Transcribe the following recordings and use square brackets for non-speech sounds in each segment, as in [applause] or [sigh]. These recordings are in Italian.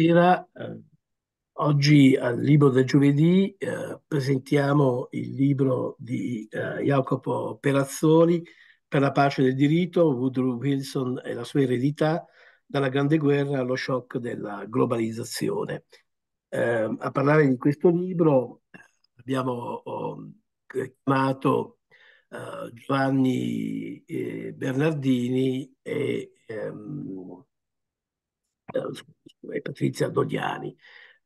Buonasera, eh, oggi al Libro del Giovedì eh, presentiamo il libro di eh, Jacopo Perazzoli per la pace del diritto, Woodrow Wilson e la sua eredità, dalla Grande Guerra allo shock della globalizzazione. Eh, a parlare di questo libro eh, abbiamo oh, chiamato eh, Giovanni eh, Bernardini e ehm, e Patrizia Dogliani.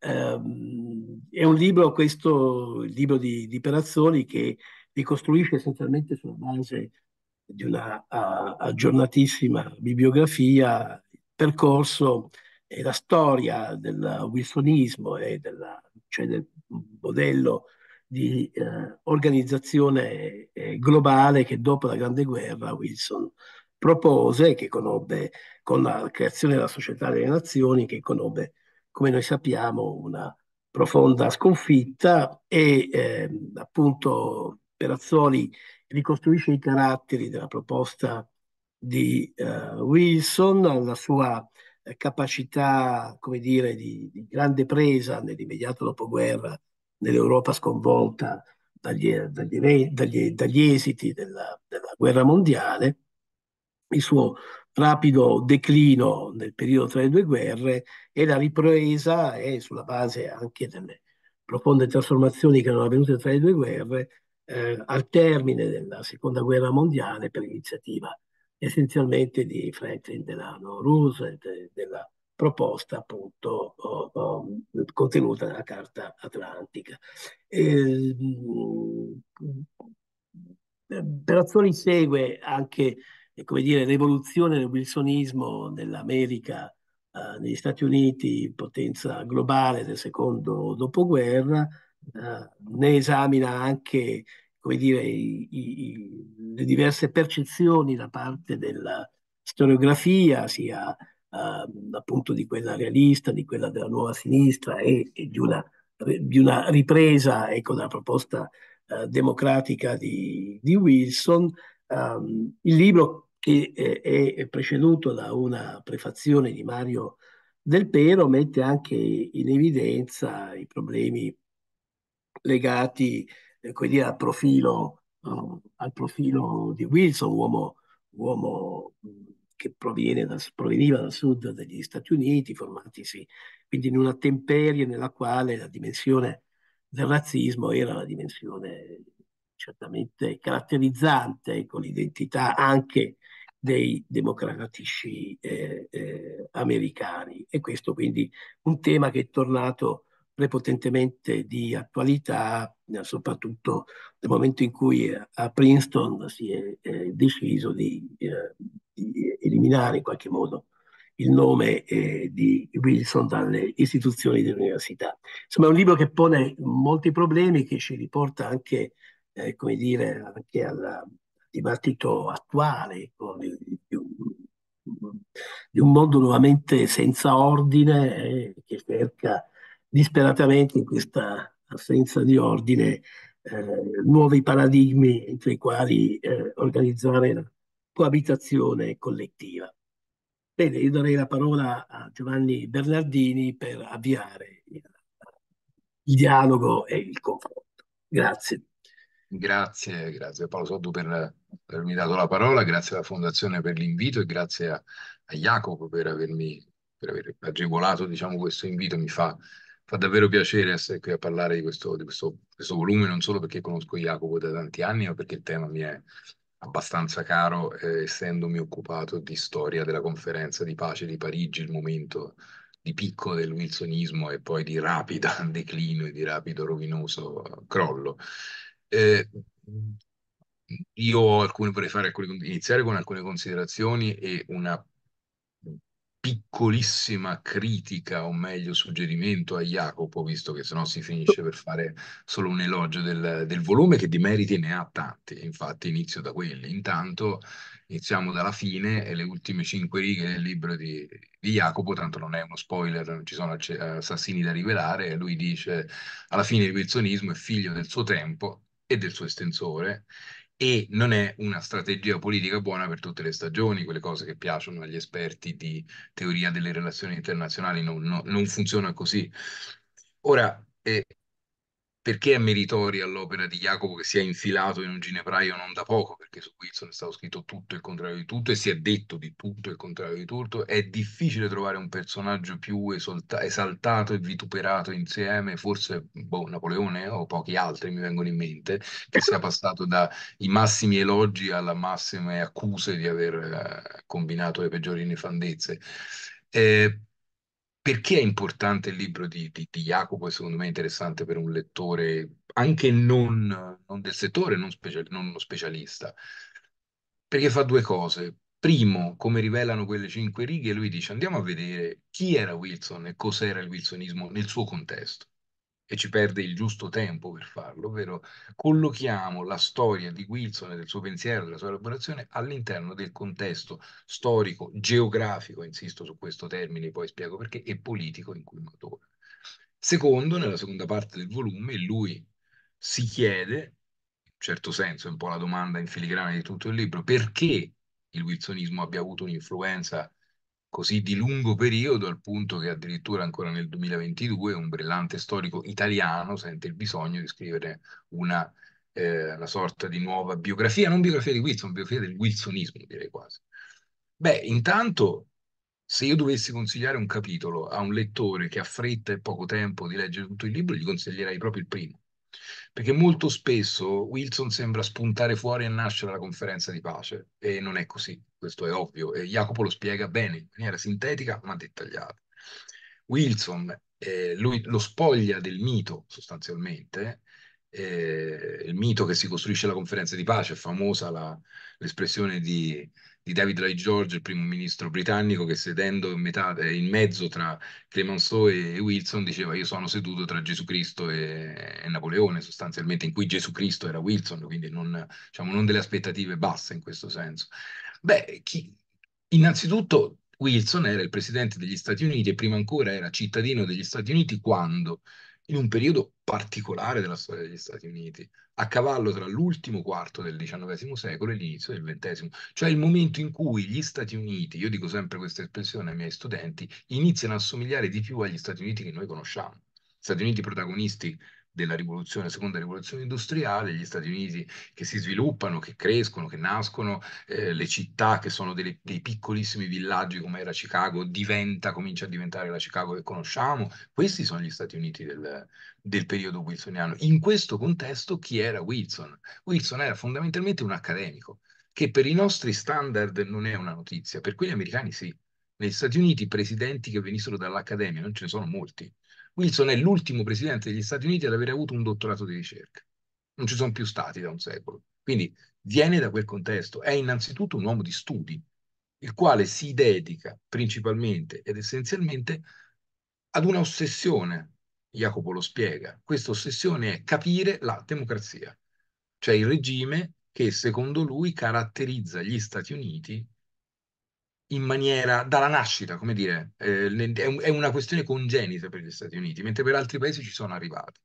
Um, ehm, è un libro, questo il libro di, di, Perazzoli, che ricostruisce essenzialmente sulla base di una a, aggiornatissima bibliografia il percorso e la storia del wilsonismo e della, cioè del modello di eh, organizzazione eh, globale che dopo la Grande Guerra Wilson propose, che conobbe con la creazione della Società delle Nazioni, che conobbe, come noi sappiamo, una profonda sconfitta e eh, appunto Perazzoli ricostruisce i caratteri della proposta di eh, Wilson, la sua eh, capacità, come dire, di, di, grande presa nell'immediato dopoguerra nell'Europa sconvolta dagli, eh, dagli, dagli, dagli esiti della, della guerra mondiale il suo rapido declino nel periodo tra le due guerre e la ripresa è sulla base anche delle profonde trasformazioni che erano avvenute tra le due guerre eh, al termine della seconda guerra mondiale per iniziativa essenzialmente di Franklin Delano Roosevelt de, della proposta appunto oh, oh, contenuta nella Carta Atlantica. per azioni segue anche come dire, l'evoluzione del wilsonismo nell'America, eh, negli Stati Uniti, potenza globale del secondo dopoguerra, eh, ne esamina anche come dire, i, i, le diverse percezioni da parte della storiografia, sia eh, appunto di quella realista, di quella della nuova sinistra e, e di, una, di, una, ripresa ecco, della proposta eh, democratica di, di Wilson, Um, il libro che eh, è, è, preceduto da una prefazione di Mario Del Pero mette anche in evidenza i problemi legati eh, dire, al, profilo, uh, al, profilo, di Wilson, uomo, uomo mm, che dal, proveniva dal sud degli Stati Uniti, formatisi quindi in una temperie nella quale la dimensione del razzismo era la dimensione certamente caratterizzante con l'identità anche dei democratici eh, eh, americani. E questo quindi un tema che è tornato prepotentemente di attualità, eh, soprattutto nel momento in cui eh, a Princeton si è eh, deciso di, eh, di, eliminare in qualche modo il nome di Wilson dalle istituzioni dell'università. Insomma è un libro che pone molti problemi, che ci riporta anche eh, come dire, anche al dibattito attuale, ecco, di, di, un, di, un, mondo nuovamente senza ordine eh, che cerca disperatamente in questa assenza di ordine eh, nuovi paradigmi entro i quali eh, organizzare la coabitazione collettiva. Bene, io darei la parola a Giovanni Bernardini per avviare il dialogo e il confronto. Grazie. Grazie, grazie Paolo Soddu per avermi dato la parola, grazie alla Fondazione per l'invito e grazie a, a Jacopo per avermi per aver agevolato diciamo, questo invito. Mi fa, fa, davvero piacere essere qui a parlare di, questo, di questo, questo, volume, non solo perché conosco Jacopo da tanti anni, ma perché il tema mi è abbastanza caro, eh, essendomi occupato di storia della conferenza di pace di Parigi, il momento di picco del wilsonismo e poi di rapido [laughs] declino e di rapido rovinoso crollo. Eh, io alcune, vorrei fare alcune, iniziare con alcune considerazioni e una piccolissima critica, o meglio suggerimento a Jacopo, visto che sennò si finisce per fare solo un elogio del, del volume che di meriti ne ha tanti, infatti inizio da quelli. Intanto iniziamo dalla fine e le ultime cinque righe del libro di, di Jacopo, tanto non è uno spoiler, non ci sono assassini da rivelare, lui dice alla fine il wilsonismo è figlio del suo tempo, e del suo estensore e non è una strategia politica buona per tutte le stagioni, quelle cose che piacciono agli esperti di teoria delle relazioni internazionali, non, no, non funziona così. Ora, eh, perché è meritoria l'opera di Jacopo che si è infilato in un ginepraio non da poco, perché su Wilson è stato scritto tutto il contrario di tutto e si è detto di tutto il contrario di tutto, è difficile trovare un personaggio più esalta- esaltato e vituperato insieme, forse boh, Napoleone eh, o pochi altri mi vengono in mente, che sia [laughs] passato dai massimi elogi alle massime accuse di aver eh, combinato le peggiori nefandezze. Eh, perché è importante il libro di, di, di Jacopo e secondo me è interessante per un lettore anche non, non del settore, non, special, non uno specialista? Perché fa due cose. Primo, come rivelano quelle cinque righe, lui dice andiamo a vedere chi era Wilson e cos'era il wilsonismo nel suo contesto e ci perde il giusto tempo per farlo, ovvero collochiamo la storia di Wilson e del suo pensiero, della sua elaborazione all'interno del contesto storico, geografico, insisto su questo termine, poi spiego perché, e politico in cui matura. Secondo, nella seconda parte del volume, lui si chiede, in certo senso è un po' la domanda in filigrana di tutto il libro, perché il wilsonismo abbia avuto un'influenza così di lungo periodo, al punto che addirittura ancora nel 2022 un brillante storico italiano sente il bisogno di scrivere una, eh, una sorta di nuova biografia, non biografia di Wilson, biografia del wilsonismo direi quasi. Beh, intanto se io dovessi consigliare un capitolo a un lettore che ha fretta e poco tempo di leggere tutto il libro, gli consiglierei proprio il primo, perché molto spesso Wilson sembra spuntare fuori e nascere la conferenza di pace, e non è così, questo è ovvio, e Jacopo lo spiega bene, in maniera sintetica ma dettagliata. Wilson eh, lui lo spoglia del mito sostanzialmente, eh, il mito che si costruisce alla conferenza di pace, è famosa la, l'espressione di di David Lloyd George, il primo ministro britannico, che sedendo in, metà, eh, in mezzo tra Clemenceau e Wilson diceva io sono seduto tra Gesù Cristo e, e Napoleone, sostanzialmente, in cui Gesù Cristo era Wilson, quindi non, diciamo, non delle aspettative basse in questo senso. Beh, chi, innanzitutto Wilson era il presidente degli Stati Uniti e prima ancora era cittadino degli Stati Uniti quando in un periodo particolare della storia degli Stati Uniti, a cavallo tra l'ultimo quarto del XIX secolo e l'inizio del XX, cioè il momento in cui gli Stati Uniti, io dico sempre questa espressione ai miei studenti, iniziano a somigliare di più agli Stati Uniti che noi conosciamo. Stati Uniti protagonisti della rivoluzione, seconda rivoluzione industriale, gli Stati Uniti che si sviluppano, che crescono, che nascono, eh, le città che sono delle, dei piccolissimi villaggi come era Chicago, diventa, comincia a diventare la Chicago che conosciamo. Questi sono gli Stati Uniti del, del periodo wilsoniano. In questo contesto chi era Wilson? Wilson era fondamentalmente un accademico, che per i nostri standard non è una notizia, per quelli americani sì. Negli Stati Uniti i presidenti che venissero dall'Accademia non ce ne sono molti, Wilson è l'ultimo presidente degli Stati Uniti ad aver avuto un dottorato di ricerca. Non ci sono più stati da un secolo. Quindi viene da quel contesto. È innanzitutto un uomo di studi, il quale si dedica principalmente ed essenzialmente ad una ossessione. Jacopo lo spiega. Questa ossessione è capire la democrazia, cioè il regime che secondo lui caratterizza gli Stati Uniti in maniera dalla nascita, come dire, eh, è una questione congenita per gli Stati Uniti, mentre per altri paesi ci sono arrivati.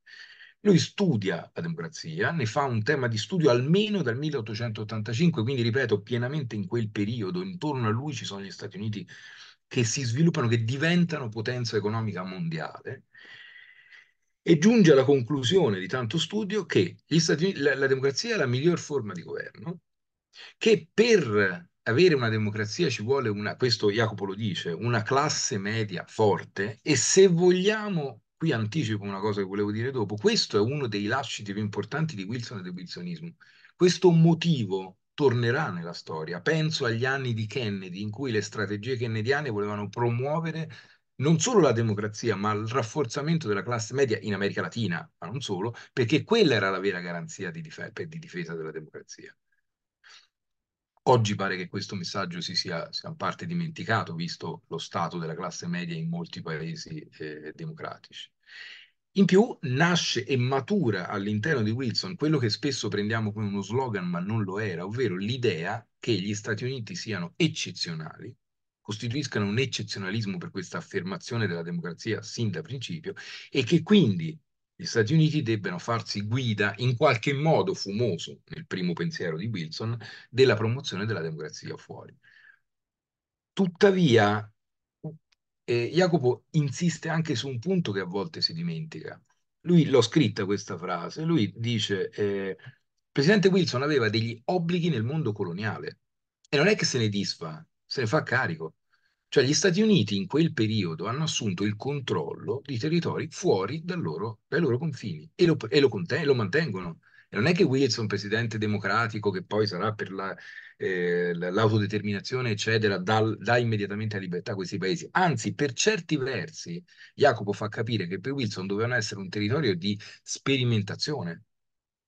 Lui studia la democrazia, ne fa un tema di studio almeno dal 1885, quindi ripeto, pienamente in quel periodo, intorno a lui ci sono gli Stati Uniti che si sviluppano, che diventano potenza economica mondiale e giunge alla conclusione di tanto studio che Uniti, la, la democrazia è la miglior forma di governo, che per avere una democrazia ci vuole una, questo Jacopo lo dice, una classe media forte e se vogliamo, qui anticipo una cosa che volevo dire dopo, questo è uno dei lasciti più importanti di Wilson e del wilsonismo. Questo motivo tornerà nella storia. Penso agli anni di Kennedy in cui le strategie kennediane volevano promuovere non solo la democrazia, ma il rafforzamento della classe media in America Latina, ma non solo, perché quella era la vera garanzia di dif- di difesa della democrazia. Oggi pare che questo messaggio si sia, sia in parte dimenticato, visto lo stato della classe media in molti paesi eh, democratici. In più nasce e matura all'interno di Wilson quello che spesso prendiamo come uno slogan, ma non lo era, ovvero l'idea che gli Stati Uniti siano eccezionali, costituiscano un eccezionalismo per questa affermazione della democrazia sin da principio e che quindi gli Stati Uniti debbano farsi guida in qualche modo fumoso, nel primo pensiero di Wilson, della promozione della democrazia fuori. Tuttavia, eh, Jacopo insiste anche su un punto che a volte si dimentica. Lui l'ho scritta questa frase, lui dice, eh, Presidente Wilson aveva degli obblighi nel mondo coloniale e non è che se ne disfa, se ne fa carico. Cioè gli Stati Uniti in quel periodo hanno assunto il controllo di territori fuori loro, dai loro confini e lo, e lo, conten- lo mantengono. E non è che Wilson, presidente democratico, che poi sarà per la, eh, l'autodeterminazione, eccetera, dà, dà immediatamente la libertà a questi paesi. Anzi, per certi versi, Jacopo fa capire che per Wilson dovevano essere un territorio di sperimentazione.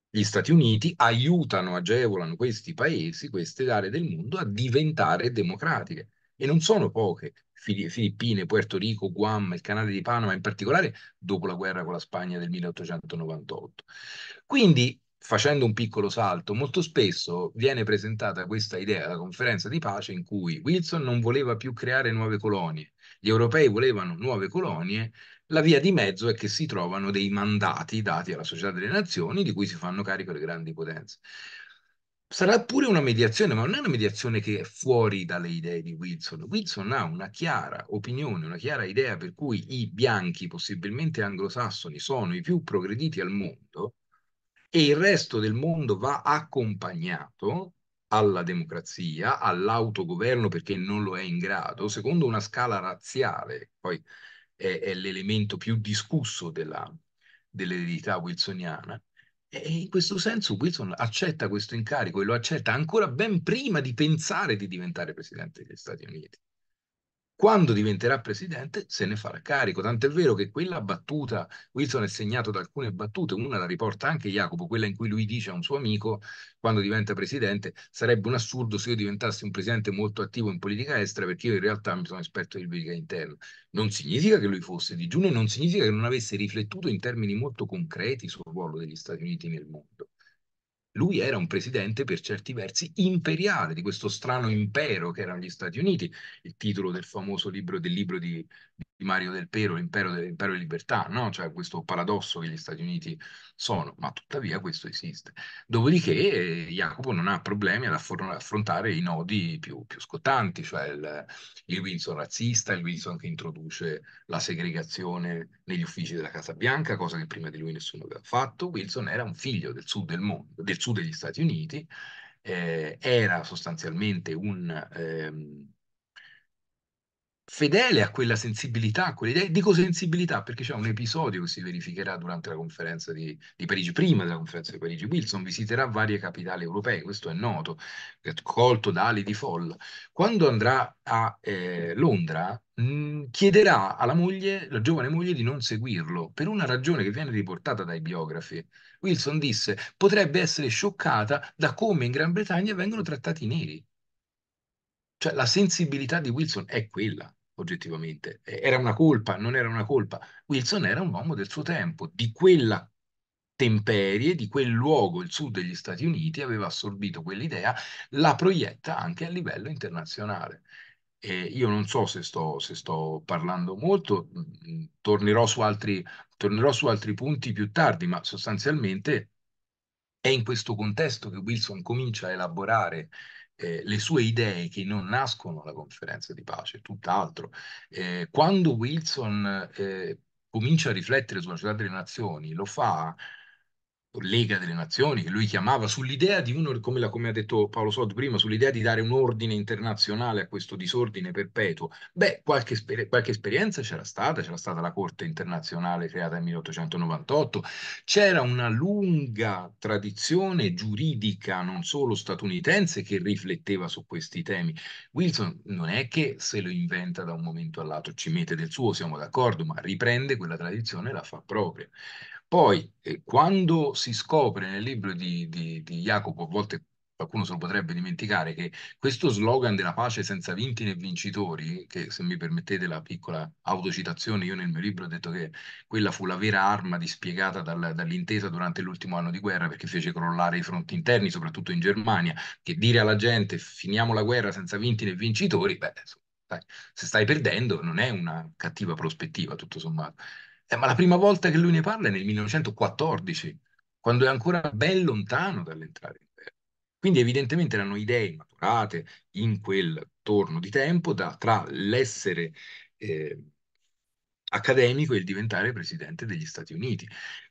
Gli Stati Uniti aiutano, agevolano questi paesi, queste aree del mondo a diventare democratiche e non sono poche, Filippine, Puerto Rico, Guam, il canale di Panama in particolare, dopo la guerra con la Spagna del 1898. Quindi, facendo un piccolo salto, molto spesso viene presentata questa idea della conferenza di pace in cui Wilson non voleva più creare nuove colonie, gli europei volevano nuove colonie, la via di mezzo è che si trovano dei mandati dati alla società delle nazioni di cui si fanno carico le grandi potenze sarà pure una mediazione, ma non è una mediazione che è fuori dalle idee di Wilson. Wilson ha una chiara opinione, una chiara idea per cui i bianchi, possibilmente anglosassoni, sono i più progrediti al mondo e il resto del mondo va accompagnato alla democrazia, all'autogoverno perché non lo è in grado, secondo una scala razziale, poi è, è l'elemento più discusso della, dell'eredità wilsoniana, e in questo senso Wilson accetta questo incarico e lo accetta ancora ben prima di pensare di diventare presidente degli Stati Uniti quando diventerà presidente se ne farà carico. Tant'è vero che quella battuta, Wilson è segnato da alcune battute, una la riporta anche Jacopo, quella in cui lui dice a un suo amico, quando diventa presidente, sarebbe un assurdo se io diventassi un presidente molto attivo in politica estera perché io in realtà mi sono esperto di politica interna. Non significa che lui fosse digiuno e non significa che non avesse riflettuto in termini molto concreti sul ruolo degli Stati Uniti nel mondo lui era un presidente per certi versi imperiale di questo strano impero che erano gli Stati Uniti, il titolo del famoso libro, del libro di, di Mario Del Pero, l'impero dell'impero di libertà, no? cioè questo paradosso che gli Stati Uniti sono, ma tuttavia questo esiste. Dopodiché eh, Jacopo non ha problemi ad affrontare i nodi più, più scottanti, cioè il, il, Wilson razzista, il Wilson che introduce la segregazione negli uffici della Casa Bianca, cosa che prima di lui nessuno aveva fatto. Wilson era un figlio del sud del mondo, del sud degli Stati Uniti, eh, era sostanzialmente un... Ehm, fedele a quella sensibilità, a quell'idea. Dico sensibilità perché c'è un episodio che si verificherà durante la conferenza di, di, Parigi, prima della conferenza di Parigi. Wilson visiterà varie capitali europee, questo è noto, è colto da ali di folla. Quando andrà a eh, Londra, mh, mm, chiederà alla moglie, la giovane moglie, di non seguirlo per una ragione che viene riportata dai biografi. Wilson disse: potrebbe essere scioccata da come in Gran Bretagna vengono trattati i neri. Cioè la sensibilità di Wilson è quella oggettivamente. Era una colpa, non era una colpa. Wilson era un uomo del suo tempo, di quella temperie, di quel luogo, il sud degli Stati Uniti, aveva assorbito quell'idea, la proietta anche a livello internazionale. E io non so se sto, se sto parlando molto, mm, mm, tornerò su, altri, tornerò su altri punti più tardi, ma sostanzialmente è in questo contesto che Wilson comincia a elaborare eh, le sue idee che non nascono alla conferenza di pace, tutt'altro. Eh, quando Wilson eh, comincia a riflettere sulla città delle nazioni, lo fa Lega delle Nazioni, che lui chiamava, sull'idea di uno, come, la, come ha detto Paolo Sod prima, sull'idea di dare un ordine internazionale a questo disordine perpetuo. Beh, qualche, esper- qualche esperienza c'era stata, c'era stata la Corte internazionale creata nel 1898, c'era una lunga tradizione giuridica, non solo statunitense, che rifletteva su questi temi. Wilson non è che se lo inventa da un momento all'altro, ci mette del suo, siamo d'accordo, ma riprende quella tradizione e la fa propria. Poi, eh, quando si scopre nel libro di, di, di Jacopo, a volte qualcuno se lo potrebbe dimenticare, che questo slogan della pace senza vinti né vincitori, che se mi permettete la piccola autocitazione, io nel mio libro ho detto che quella fu la vera arma dispiegata dal, dall'intesa durante l'ultimo anno di guerra perché fece crollare i fronti interni, soprattutto in Germania, che dire alla gente finiamo la guerra senza vinti né vincitori, beh, se stai perdendo non è una cattiva prospettiva, tutto sommato. Eh, ma la prima volta che lui ne parla è nel 1914, quando è ancora ben lontano dall'entrare in guerra. Quindi evidentemente erano idee maturate in quel torno di tempo da, tra l'essere eh, accademico e il diventare presidente degli Stati Uniti.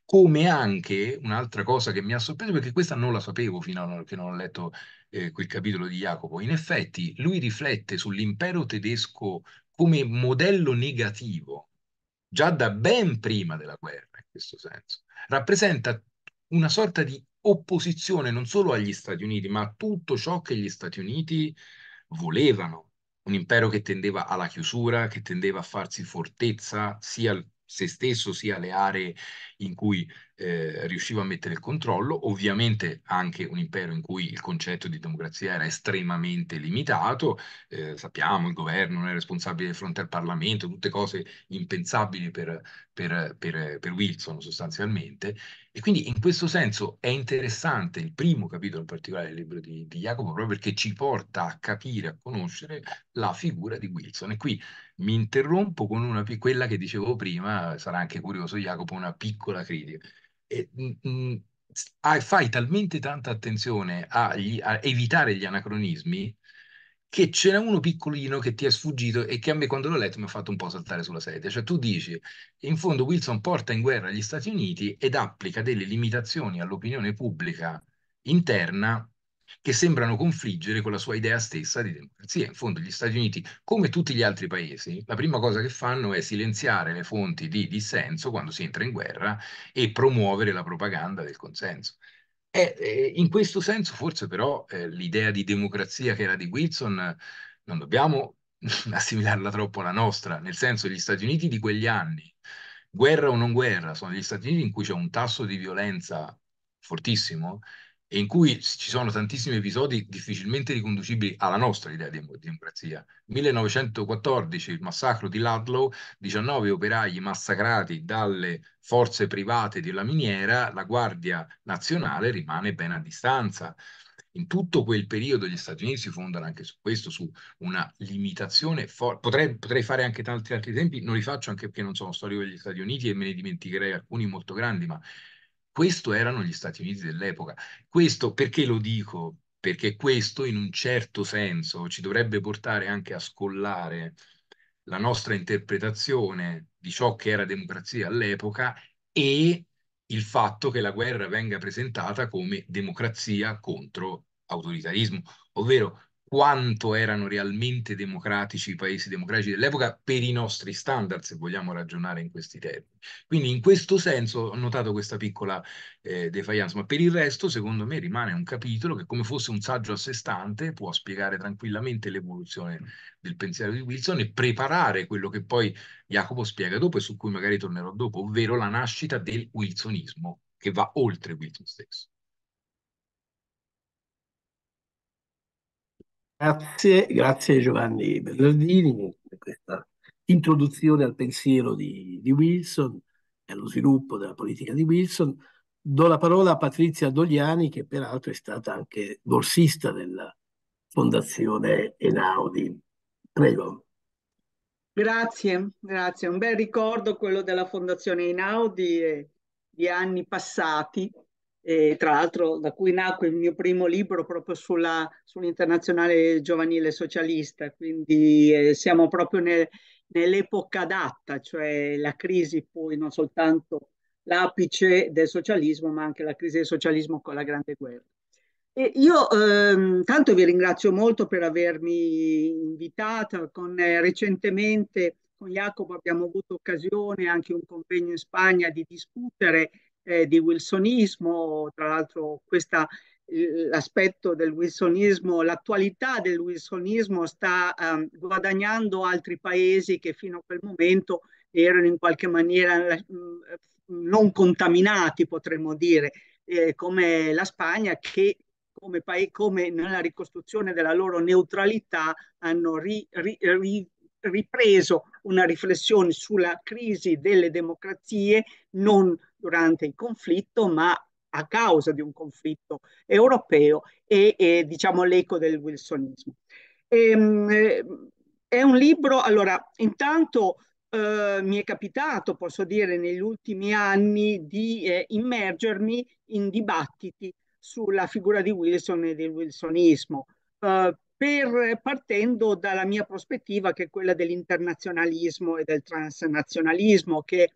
Come anche un'altra cosa che mi ha sorpreso, perché questa non la sapevo fino a che non ho letto eh, quel capitolo di Jacopo, in effetti lui riflette sull'impero tedesco come modello negativo già da ben prima della guerra in questo senso, rappresenta una sorta di opposizione non solo agli Stati Uniti, ma a tutto ciò che gli Stati Uniti volevano. Un impero che tendeva alla chiusura, che tendeva a farsi fortezza sia se stesso sia le aree in cui eh, riusciva a mettere il controllo, ovviamente anche un impero in cui il concetto di democrazia era estremamente limitato, eh, sappiamo il governo non è responsabile di fronte al Parlamento, tutte cose impensabili per, per, per, per Wilson sostanzialmente, e quindi in questo senso è interessante il primo capitolo in particolare del libro di, di Jacopo proprio perché ci porta a capire, a conoscere la figura di Wilson e qui mi interrompo con una, quella che dicevo prima, sarà anche curioso Jacopo, una piccola piccola critica. E, mh, mm, mm, Ah, fai talmente tanta attenzione a, gli, a, evitare gli anacronismi che ce uno piccolino che ti è sfuggito e che a me quando l'ho letto mi ha fatto un po' saltare sulla sedia. Cioè tu dici, in fondo Wilson porta in guerra gli Stati Uniti ed applica delle limitazioni all'opinione pubblica interna che sembrano confliggere con la sua idea stessa di democrazia. In fondo gli Stati Uniti, come tutti gli altri paesi, la prima cosa che fanno è silenziare le fonti di dissenso quando si entra in guerra e promuovere la propaganda del consenso. E, eh, e eh, in questo senso forse però eh, l'idea di democrazia che era di Wilson non dobbiamo [laughs] assimilarla troppo alla nostra, nel senso gli Stati Uniti di quegli anni, guerra o non guerra, sono gli Stati Uniti in cui c'è un tasso di violenza fortissimo e in cui ci sono tantissimi episodi difficilmente riconducibili alla nostra idea di democrazia. 1914, il massacro di Ludlow, 19 operai massacrati dalle forze private della miniera, la Guardia Nazionale rimane ben a distanza. In tutto quel periodo gli Stati Uniti si fondano anche su questo, su una limitazione forte. Potrei, potrei, fare anche tanti altri esempi, non li faccio anche perché non sono storico degli Stati Uniti e me ne dimenticherei alcuni molto grandi, ma questo erano gli Stati Uniti dell'epoca. Questo perché lo dico? Perché questo in un certo senso ci dovrebbe portare anche a scollare la nostra interpretazione di ciò che era democrazia all'epoca e il fatto che la guerra venga presentata come democrazia contro autoritarismo, ovvero quanto erano realmente democratici i paesi democratici dell'epoca per i nostri standard, se vogliamo ragionare in questi termini. Quindi in questo senso ho notato questa piccola eh, defiance, ma per il resto secondo me rimane un capitolo che come fosse un saggio a sé stante può spiegare tranquillamente l'evoluzione del pensiero di Wilson e preparare quello che poi Jacopo spiega dopo e su cui magari tornerò dopo, ovvero la nascita del wilsonismo che va oltre Wilson stesso. Grazie, grazie Giovanni Bernardini per questa introduzione al pensiero di, di, Wilson e allo sviluppo della politica di Wilson. Do la parola a Patrizia Dogliani, che peraltro è stata anche borsista della Fondazione Enaudi. Prego. Grazie, grazie. Un bel ricordo quello della Fondazione Einaudi e eh, di anni passati e tra l'altro da cui nacque il mio primo libro proprio sulla, sull'internazionale giovanile socialista, quindi eh, siamo proprio nel, nell'epoca adatta, cioè la crisi poi non soltanto l'apice del socialismo, ma anche la crisi del socialismo con la Grande Guerra. E io ehm, tanto vi ringrazio molto per avermi invitata, con, eh, recentemente con Jacopo abbiamo avuto occasione anche un convegno in Spagna di discutere eh, di wilsonismo, tra l'altro questa l'aspetto del wilsonismo, l'attualità del wilsonismo sta um, guadagnando altri paesi che fino a quel momento erano in qualche maniera eh, non contaminati, potremmo dire, eh, come la Spagna che come, paese, come nella ricostruzione della loro neutralità hanno ri, ri, ri, ripreso una riflessione sulla crisi delle democrazie non durante il conflitto, ma a causa di un conflitto europeo e, e diciamo l'eco del wilsonismo. E, ehm, eh, è un libro, allora, intanto eh, mi è capitato, posso dire, negli ultimi anni di eh, immergermi in dibattiti sulla figura di Wilson e del wilsonismo, eh, per, partendo dalla mia prospettiva che è quella dell'internazionalismo e del transnazionalismo, che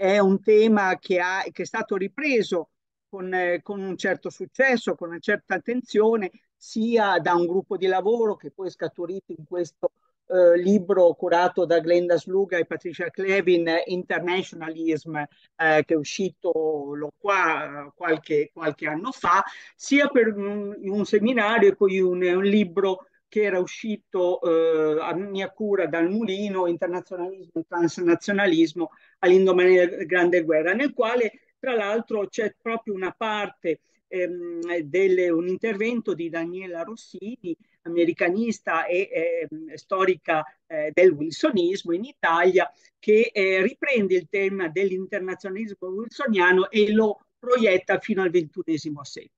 è un tema che, ha, che è stato ripreso con, eh, con, un certo successo, con una certa attenzione, sia da un gruppo di lavoro che poi è scaturito in questo eh, libro curato da Glenda Sluga e Patricia Clevin, Internationalism, eh, che è uscito lo, qua qualche, qualche, anno fa, sia per un, un seminario e poi un, un libro che era uscito eh, a mia cura dal mulino Internazionalismo e Transnazionalismo all'indomani della Grande Guerra, nel quale tra l'altro c'è proprio una parte ehm, delle, un intervento di Daniela Rossini, americanista e eh, storica eh, del wilsonismo in Italia, che eh, riprende il tema dell'internazionalismo wilsoniano e lo proietta fino al XXI secolo.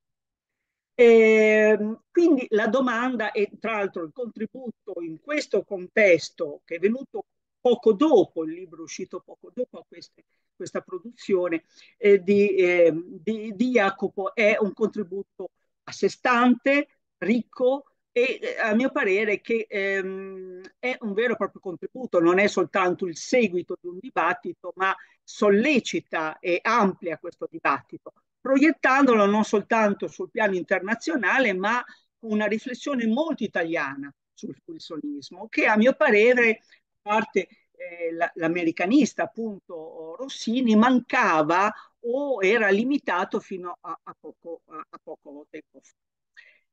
Eh, quindi la domanda e tra l'altro il contributo in questo contesto che è venuto poco dopo, il libro è uscito poco dopo queste, questa produzione eh, di, eh, di, di, Jacopo è un contributo a sé stante, ricco e eh, a mio parere che ehm, è un vero e proprio contributo, non è soltanto il seguito di un dibattito, ma sollecita e amplia questo dibattito proiettandolo non soltanto sul piano internazionale, ma con una riflessione molto italiana sul funzionismo, che a mio parere, a parte eh, l'americanista appunto Rossini, mancava o era limitato fino a, a, poco, a, a poco, tempo fa.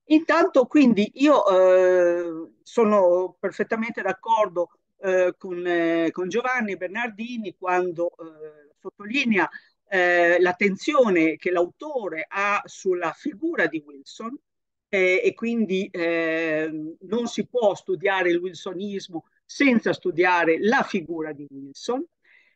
Intanto quindi io eh, sono perfettamente d'accordo eh, con, eh, con, Giovanni Bernardini quando eh, sottolinea eh, l'attenzione che l'autore ha sulla figura di Wilson eh, e quindi eh, non si può studiare il wilsonismo senza studiare la figura di Wilson,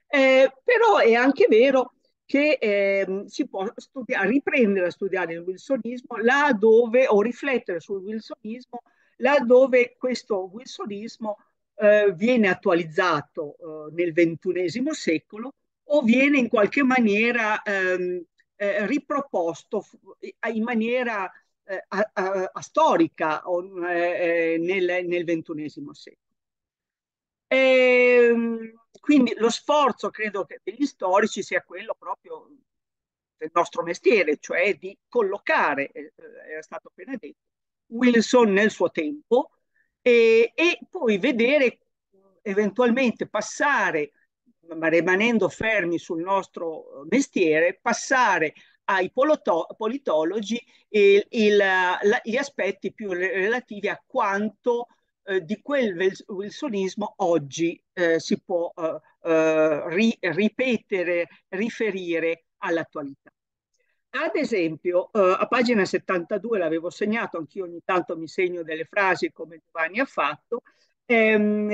eh, però è anche vero che eh, si può studiare, riprendere a studiare il wilsonismo laddove, o riflettere sul wilsonismo laddove questo wilsonismo eh, viene attualizzato eh, nel ventunesimo secolo o viene in qualche maniera ehm, eh, riproposto eh, in maniera eh, a, a, a storica o, eh, eh nel, nel XXI secolo. E, ehm, quindi lo sforzo credo che degli storici sia quello proprio del nostro mestiere, cioè di collocare, eh, era stato appena detto, Wilson nel suo tempo e, e poi vedere eventualmente passare ma rimanendo fermi sul nostro eh, mestiere, passare ai politologi il, il, la, gli aspetti più relativi a quanto eh, di quel wilsonismo oggi eh, si può eh, eh, ri, ripetere, riferire all'attualità. Ad esempio, eh, a pagina 72 l'avevo segnato, anch'io ogni tanto mi segno delle frasi come Giovanni ha fatto, ehm,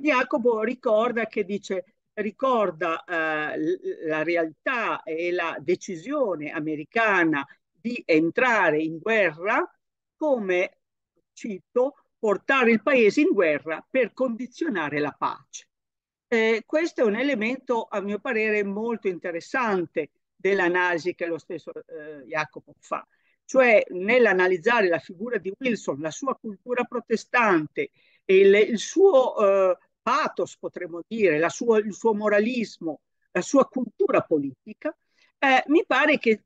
Jacopo ricorda che dice ricorda eh, la realtà e la decisione americana di entrare in guerra come, cito, portare il paese in guerra per condizionare la pace. Eh, questo è un elemento, a mio parere, molto interessante dell'analisi che lo stesso eh, Jacopo fa, cioè nell'analizzare la figura di Wilson, la sua cultura protestante e il, il suo eh, pathos, potremmo dire, sua, il suo moralismo, la sua cultura politica, eh, mi pare che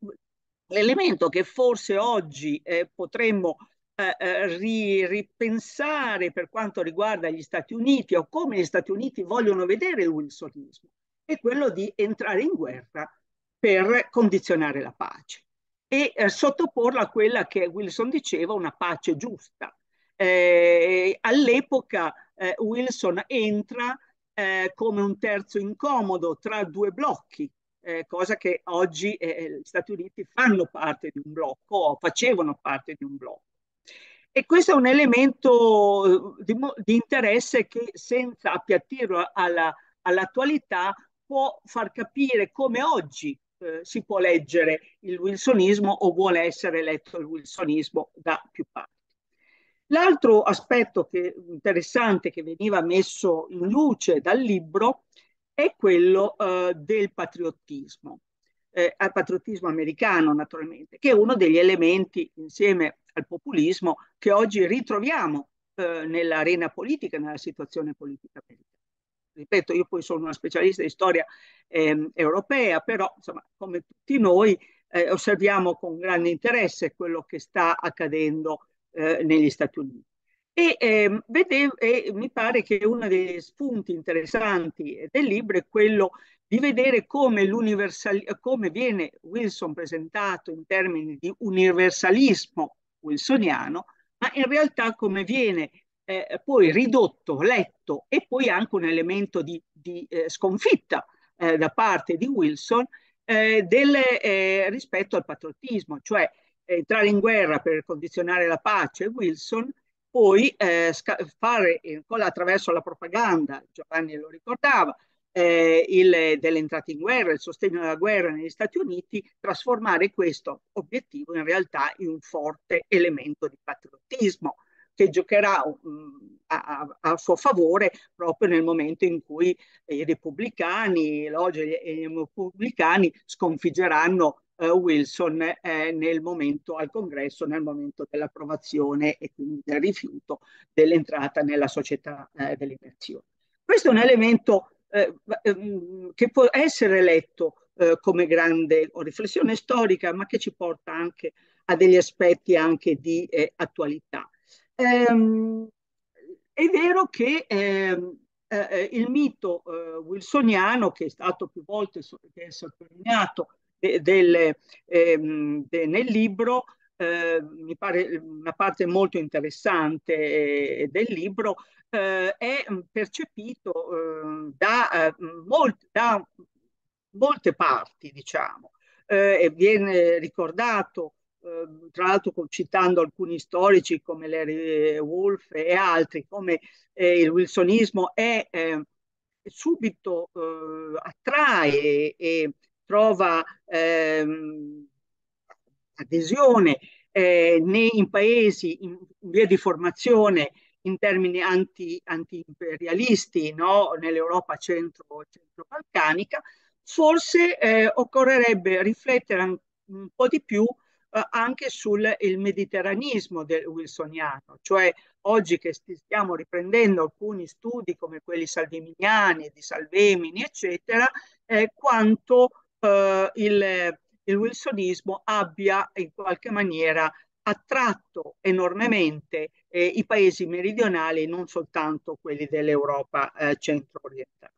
l'elemento che forse oggi eh, potremmo eh, eh, ri, ripensare per quanto riguarda gli Stati Uniti o come gli Stati Uniti vogliono vedere il wilsonismo è quello di entrare in guerra per condizionare la pace e eh, sottoporla a quella che Wilson diceva una pace giusta, eh, all'epoca eh, Wilson entra eh, come un terzo incomodo tra due blocchi, eh, cosa che oggi eh, eh, gli Stati Uniti fanno parte di un blocco o facevano parte di un blocco. E questo è un elemento di, di interesse che senza appiattirlo alla, all'attualità può far capire come oggi eh, si può leggere il wilsonismo o vuole essere letto il wilsonismo da più parti. L'altro aspetto che, interessante che veniva messo in luce dal libro è quello eh, del patriottismo, eh, al patriottismo americano naturalmente, che è uno degli elementi insieme al populismo che oggi ritroviamo eh, nell'arena politica, nella situazione politica americana. Ripeto, io poi sono una specialista di storia ehm, europea, però insomma, come tutti noi eh, osserviamo con grande interesse quello che sta accadendo eh, negli Stati Uniti. E, eh, vedevo, e mi pare che uno degli spunti interessanti del libro è quello di vedere come, come viene Wilson presentato in termini di universalismo wilsoniano, ma in realtà come viene eh, poi ridotto, letto e poi anche un elemento di, di eh, sconfitta eh, da parte di Wilson eh, del, eh, rispetto al patriottismo, cioè entrare in guerra per condizionare la pace, Wilson, poi eh, fare ancora eh, attraverso la propaganda, Giovanni lo ricordava, eh, dell'entrata in guerra, il sostegno alla guerra negli Stati Uniti, trasformare questo obiettivo in realtà in un forte elemento di patriottismo che giocherà um, a, a, suo favore proprio nel momento in cui i repubblicani, l'Oge e i repubblicani sconfiggeranno eh, Wilson eh, nel momento al congresso, nel momento dell'approvazione e quindi del rifiuto dell'entrata nella società eh, dell'immersione. Questo è un elemento eh, ehm, che può essere letto eh, come grande riflessione storica, ma che ci porta anche a degli aspetti anche di eh, attualità. Ehm, è vero che ehm, eh, il mito eh, wilsoniano, che è stato più volte so- è sottolineato de, del, ehm, de, nel libro eh, mi pare una parte molto interessante eh, del libro, eh, è percepito eh, da, eh, molt, da, molte parti, diciamo, eh, e viene ricordato, tra l'altro citando alcuni storici come Larry Wolf e altri, come il wilsonismo è subito attrae e trova ehm, adesione eh, né in paesi in via di formazione in termini anti, anti-imperialisti no? nell'Europa centro, balcanica forse eh, occorrerebbe riflettere un, un po' di più eh, anche sul mediterranismo del wilsoniano, cioè oggi che st- stiamo riprendendo alcuni studi come quelli salveminiani, di Salvemini, eccetera, eh, quanto eh, il, il wilsonismo abbia in qualche maniera attratto enormemente eh, i paesi meridionali, non soltanto quelli dell'Europa eh, centro-orientale.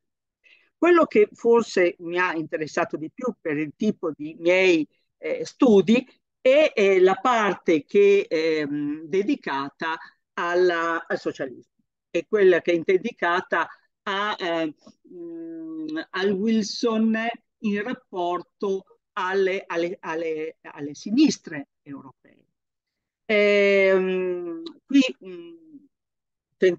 Quello che forse mi ha interessato di più per il tipo di miei eh, studi è la parte che è ehm, dedicata alla, al socialismo, è quella che è dedicata a, eh, mh, al Wilson in rapporto alle, alle, alle, alle sinistre europee. E, ehm, qui mh,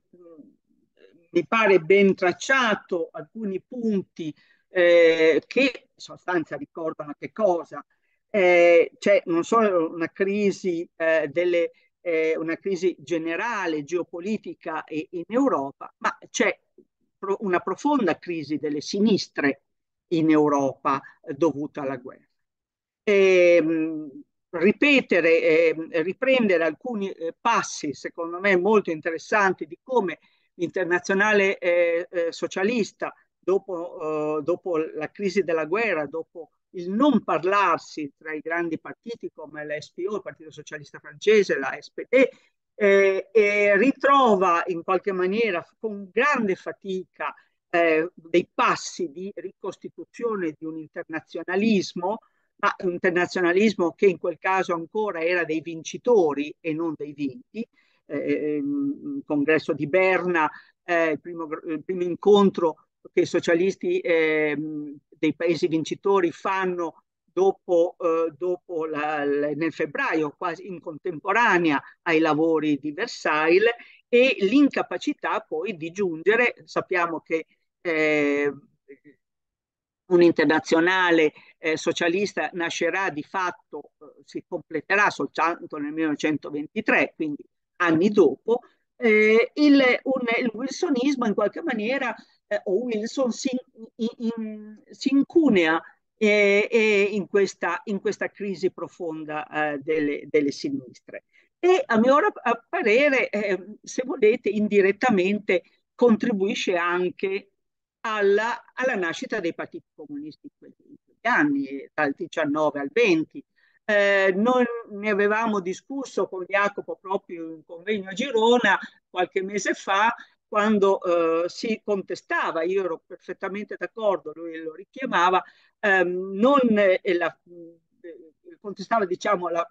mi pare ben tracciato alcuni punti eh, che in sostanza ricordano che cosa? Eh, c'è non solo una crisi, eh, delle, eh, una crisi generale geopolitica e, in Europa, ma c'è pro una profonda crisi delle sinistre in Europa eh, dovuta alla guerra. E, ehm, ripetere e ehm, riprendere alcuni eh, passi, secondo me molto interessanti, di come l'internazionale eh, socialista, dopo, dopo, la crisi della guerra, dopo il non parlarsi tra i grandi partiti come l'SPO, il Partito Socialista Francese, la SPD, ritrova in qualche maniera con grande fatica eh, dei passi di ricostituzione di un internazionalismo, ma un internazionalismo che in quel caso ancora era dei vincitori e non dei vinti. Eh, il eh, mm, mm, congresso di Berna, eh, il, primo, il, primo, incontro che i socialisti ehm, dei paesi vincitori fanno dopo, eh, dopo la, nel febbraio, quasi in contemporanea ai lavori di Versailles, e l'incapacità poi di giungere, sappiamo che eh, un internazionale eh, socialista nascerà di fatto, eh, si completerà soltanto nel 1923, quindi anni dopo, eh, il, un, il, wilsonismo in qualche maniera, eh, o Wilson, si, in, in, si incunea eh, in questa, in, questa, crisi profonda eh, delle, delle, sinistre. E a mio parere, ehm, se volete, indirettamente contribuisce anche alla, alla nascita dei partiti comunisti in quegli anni, dal 19 al 20. Eh, noi ne avevamo discusso con Jacopo proprio in un convegno a Girona qualche mese fa quando eh, si contestava, io ero perfettamente d'accordo, lui lo richiamava, ehm, non eh, la, eh, contestava diciamo, la,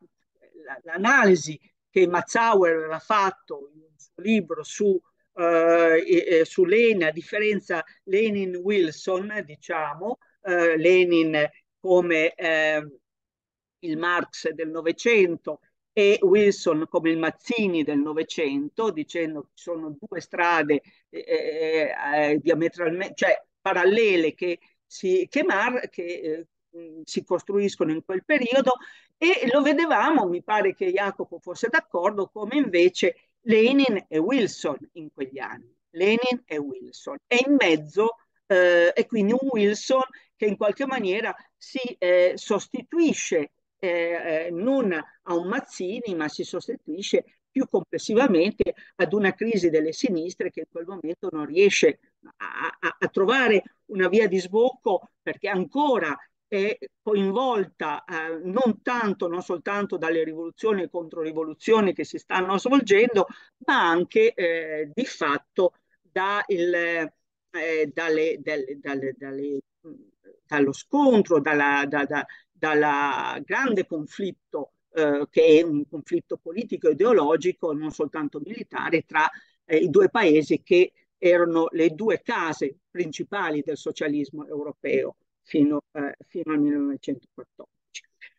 l'analisi che Mazzauer aveva fatto in un suo libro su eh, su Lenin, a differenza Lenin-Wilson, diciamo, eh, Lenin come eh, il Marx del Novecento e Wilson come il Mazzini del Novecento, dicendo che ci sono due strade eh, eh, eh, diametralmente, cioè parallele che si, che Mar, che, si costruiscono in quel periodo e lo vedevamo, mi pare che Jacopo fosse d'accordo, come invece Lenin e Wilson in quegli anni, Lenin e Wilson, e in mezzo eh, e quindi un Wilson che in qualche maniera si eh, sostituisce eh, eh, non a un Mazzini, ma si sostituisce più complessivamente ad una crisi delle sinistre che in quel momento non riesce a, a, a trovare una via di sbocco perché ancora è coinvolta eh, non tanto, non soltanto dalle rivoluzioni e controrivoluzioni che si stanno svolgendo, ma anche eh, di fatto da il, eh, dalle, dalle, dalle, dalle, dallo scontro, dalla, da, da, dalla grande conflitto eh, che è un conflitto politico ideologico, non soltanto militare, tra eh, i due paesi che erano le due case principali del socialismo europeo fino, eh, fino al 1914.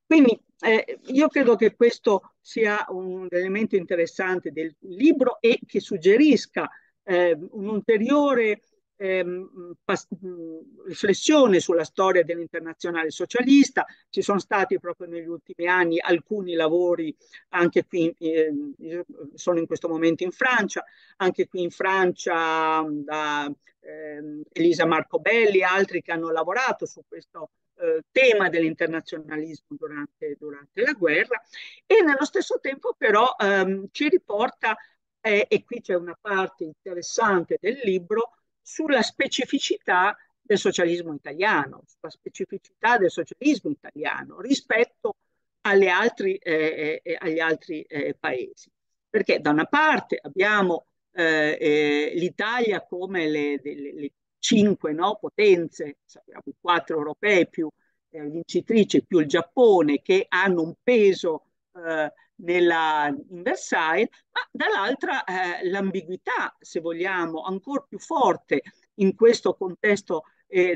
Quindi eh, io credo che questo sia un elemento interessante del libro e che suggerisca eh, un'ulteriore ehm, riflessione sulla storia dell'internazionale socialista, ci sono stati proprio negli ultimi anni alcuni lavori anche qui, ehm, sono in questo momento in Francia, anche qui in Francia da ehm, Elisa Marcobelli e altri che hanno lavorato su questo eh, tema dell'internazionalismo durante, durante, la guerra e nello stesso tempo però ehm, ci riporta, eh, e qui c'è una parte interessante del libro, sulla specificità del socialismo italiano, sulla specificità del socialismo italiano rispetto altri, eh, eh, eh, agli altri eh, paesi. Perché da una parte abbiamo eh, eh, l'Italia come le, le, le cinque no, potenze, sappiamo quattro europee più vincitrici, più il Giappone, che hanno un peso nella, in Versailles, ma dall'altra eh, l'ambiguità, se vogliamo, ancora più forte in questo contesto eh,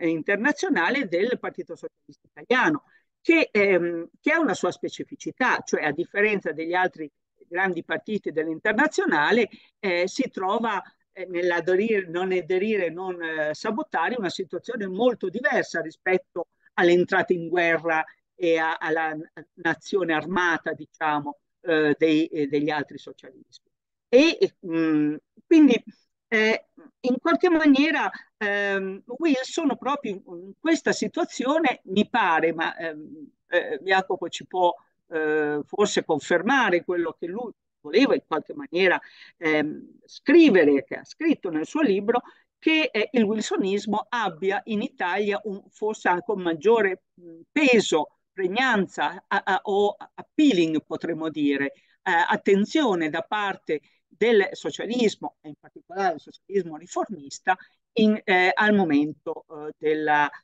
internazionale del Partito Socialista Italiano, che, ehm, che, ha una sua specificità, cioè a differenza degli altri grandi partiti dell'internazionale, eh, si trova eh, nell'aderire, non aderire, non eh, sabotare una situazione molto diversa rispetto all'entrata in guerra e a, alla nazione armata, diciamo, eh, dei, eh, degli altri socialismi. E, e mh, mm, quindi eh, in qualche maniera ehm, Wilson proprio in questa situazione mi pare, ma ehm, eh, Jacopo ci può eh, forse confermare quello che lui voleva in qualche maniera ehm, scrivere, che ha scritto nel suo libro, che eh, il wilsonismo abbia in Italia un, forse anche un maggiore mm, peso pregnanza a, a, o appealing potremmo dire, eh, attenzione da parte del socialismo, e in particolare del socialismo riformista, in, eh, al momento eh,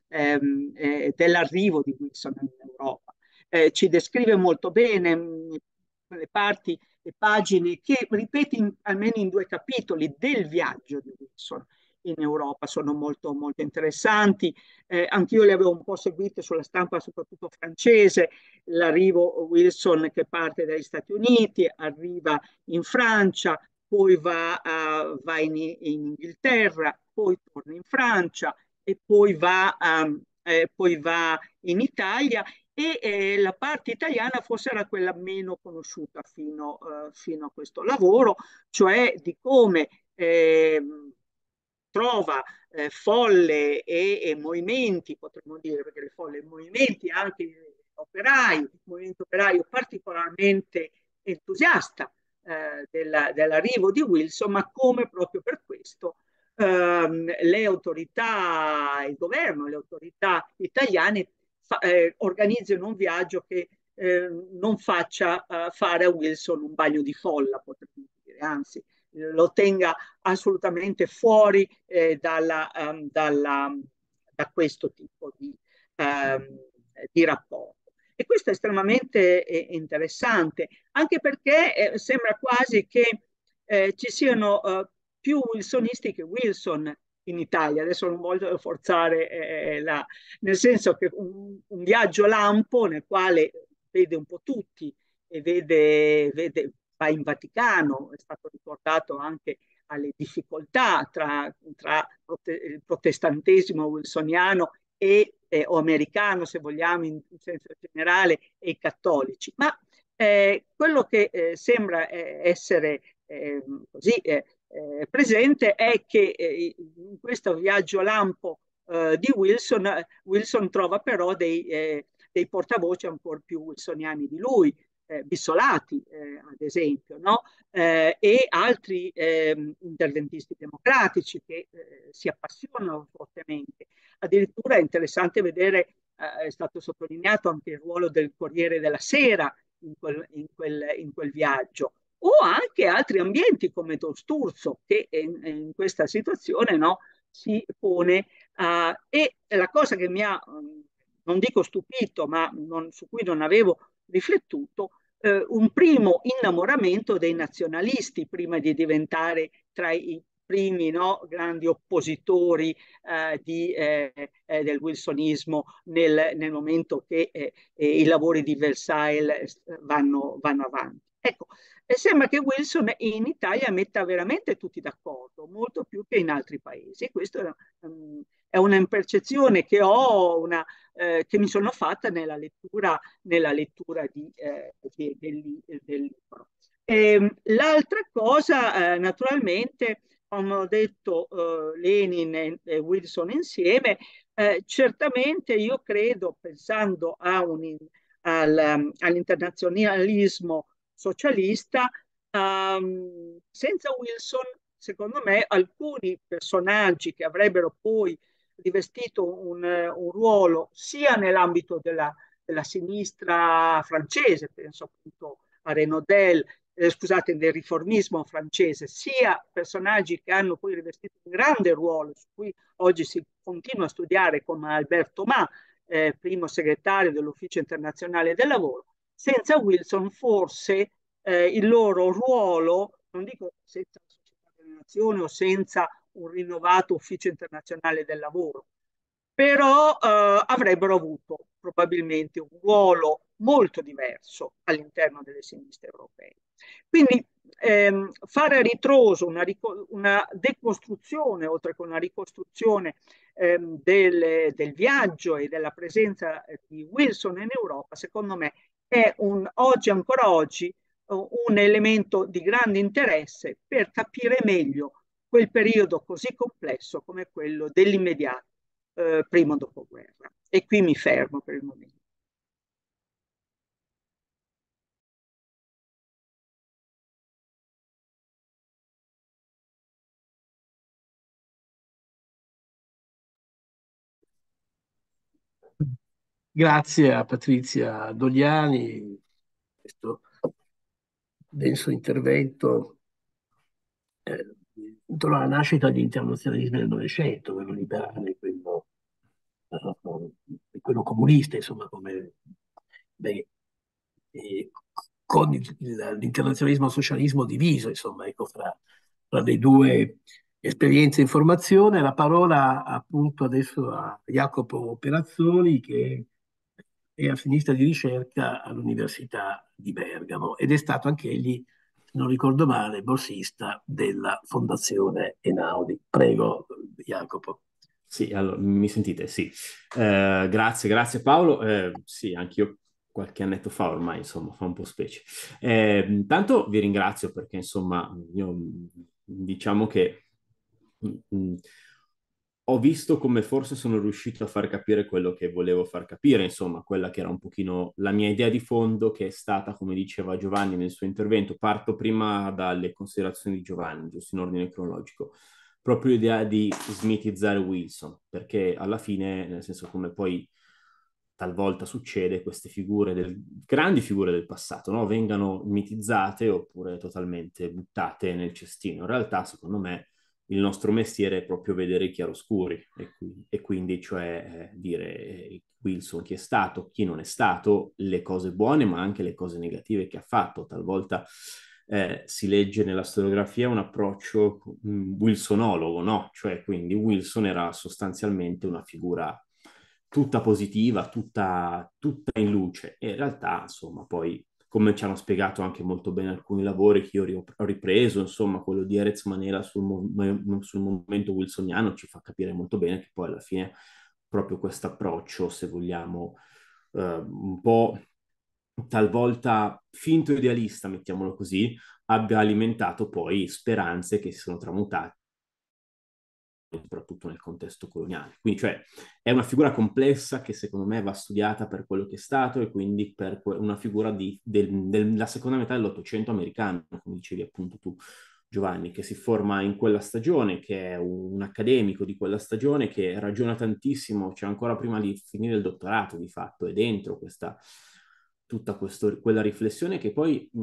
ehm, eh dell'arrivo ehm, dell di Wilson in Europa. Eh, ci descrive molto bene mh, mm, le parti, le pagine che ripete in, almeno in due capitoli del viaggio di Wilson in Europa sono molto, molto interessanti. Eh, anch'io le avevo un po' seguite sulla stampa, soprattutto francese, l'arrivo Wilson che parte dagli Stati Uniti, arriva in Francia, poi va, uh, va in, in, Inghilterra, poi torna in Francia e poi va, um, eh, poi va in Italia e eh, la parte italiana forse era quella meno conosciuta fino, uh, fino a questo lavoro, cioè di come eh, trova eh, folle e, e, movimenti, potremmo dire, perché le folle e movimenti anche operai, il movimento operaio particolarmente entusiasta eh, della, dell'arrivo di Wilson, ma come proprio per questo ehm, le autorità, il governo, le autorità italiane fa, eh, organizzano un viaggio che eh, non faccia eh, fare a Wilson un bagno di folla, potremmo dire, anzi lo tenga assolutamente fuori eh, dalla, um, dalla, da questo tipo di, um, di, rapporto. E questo è estremamente eh, interessante, anche perché eh, sembra quasi che eh, ci siano eh, più wilsonisti che Wilson in Italia. Adesso non voglio forzare eh, la... nel senso che un, un viaggio lampo nel quale vede un po' tutti e vede, vede, fa in Vaticano, è stato ricordato anche alle difficoltà tra, tra il protestantesimo wilsoniano e, eh, o americano, se vogliamo, in, in senso generale, e i cattolici. Ma eh, quello che eh, sembra eh, essere ehm, così eh, eh, presente è che in questo viaggio lampo di Wilson, Wilson trova però dei, dei portavoce ancora più wilsoniani di lui, eh, Bissolati, eh, ad esempio, no? eh, e altri ehm, interventisti democratici che eh, si appassionano fortemente. Addirittura è interessante vedere, eh, è stato sottolineato anche il ruolo del Corriere della Sera in quel, in quel, in quel viaggio o anche altri ambienti come Don Sturzo, che in, in questa situazione no, si pone uh, e la cosa che mi ha mm, non dico stupito ma non, su cui non avevo riflettuto eh, un primo innamoramento dei nazionalisti prima di diventare tra i primi no, grandi oppositori eh, di, eh, eh del wilsonismo nel, nel momento che eh, eh, i lavori di Versailles vanno, vanno avanti. Ecco, sembra che Wilson in Italia metta veramente tutti d'accordo, molto più che in altri paesi. Questo è, um, è una percezione che ho, una, eh, che mi sono fatta nella lettura, nella lettura di, eh, di, del, del, libro. E, ehm, l'altra cosa, eh, naturalmente, come ho detto eh, Lenin e, e, Wilson insieme, eh, certamente io credo, pensando un, al, ehm, all'internazionalismo socialista, um, senza Wilson, secondo me, alcuni personaggi che avrebbero poi rivestito un, un ruolo sia nell'ambito della, della, sinistra francese, penso appunto a Renaudel, eh, scusate, del riformismo francese, sia personaggi che hanno poi rivestito un grande ruolo, su cui oggi si continua a studiare come Alberto Thomas, eh, primo segretario dell'Ufficio internazionale del lavoro, senza Wilson forse eh, il loro ruolo, non dico senza la società delle nazioni o senza un rinnovato ufficio internazionale del lavoro, però eh, avrebbero avuto probabilmente un ruolo molto diverso all'interno delle sinistre europee. Quindi ehm, fare a ritroso una, una, decostruzione, oltre che una ricostruzione ehm, del, del, viaggio e della presenza eh, di Wilson in Europa, secondo me è un, oggi, ancora oggi, eh, un elemento di grande interesse per capire meglio quel periodo così complesso come quello dell'immediato eh, primo dopoguerra. E qui mi fermo per il momento. Grazie a Patrizia Dogliani questo denso intervento eh, appunto la nascita dell'internazionalismo del Novecento, quello liberale, quello, eh, quello comunista, insomma, come, beh, eh, con l'internazionalismo socialismo diviso, insomma, ecco, fra, fra le due esperienze e informazione. La parola appunto adesso a Jacopo Perazzoni che è a sinistra di ricerca all'Università di Bergamo ed è stato anche egli non ricordo male, borsista della Fondazione Enaudi. Prego, Jacopo. Sì, allora, mi sentite? Sì. Eh, grazie, grazie Paolo. Eh, sì, anch'io qualche annetto fa ormai, insomma, fa un po' specie. Eh, intanto vi ringrazio perché, insomma, io, diciamo che... Mh, mm, mm, ho visto come forse sono riuscito a far capire quello che volevo far capire, insomma, quella che era un pochino la mia idea di fondo, che è stata, come diceva Giovanni nel suo intervento, parto prima dalle considerazioni di Giovanni, giusto in ordine cronologico, proprio l'idea di smitizzare Wilson, perché alla fine, nel senso come poi talvolta succede, queste figure, del, grandi figure del passato, no? vengano mitizzate oppure totalmente buttate nel cestino. In realtà, secondo me, il nostro mestiere è proprio vedere i chiaroscuri e, qui, e quindi cioè eh, dire Wilson eh, chi è stato, chi non è stato, le cose buone ma anche le cose negative che ha fatto. Talvolta eh, si legge nella storiografia un approccio mm, wilsonologo, no? Cioè quindi Wilson era sostanzialmente una figura tutta positiva, tutta, tutta in luce e in realtà insomma poi come ci hanno spiegato anche molto bene alcuni lavori che io ho ripreso, insomma, quello di Erez Manera sul, mo- sul momento wilsoniano ci fa capire molto bene che poi alla fine proprio questo approccio, se vogliamo, eh, un po' talvolta finto idealista, mettiamolo così, abbia alimentato poi speranze che si sono tramutate soprattutto nel contesto coloniale. Quindi cioè è una figura complessa che secondo me va studiata per quello che è stato e quindi per una figura di, del, della seconda metà dell'Ottocento americano, come dicevi appunto tu Giovanni, che si forma in quella stagione, che è un accademico di quella stagione, che ragiona tantissimo, cioè ancora prima di finire il dottorato di fatto, è dentro questa, tutta questo, quella riflessione che poi mh,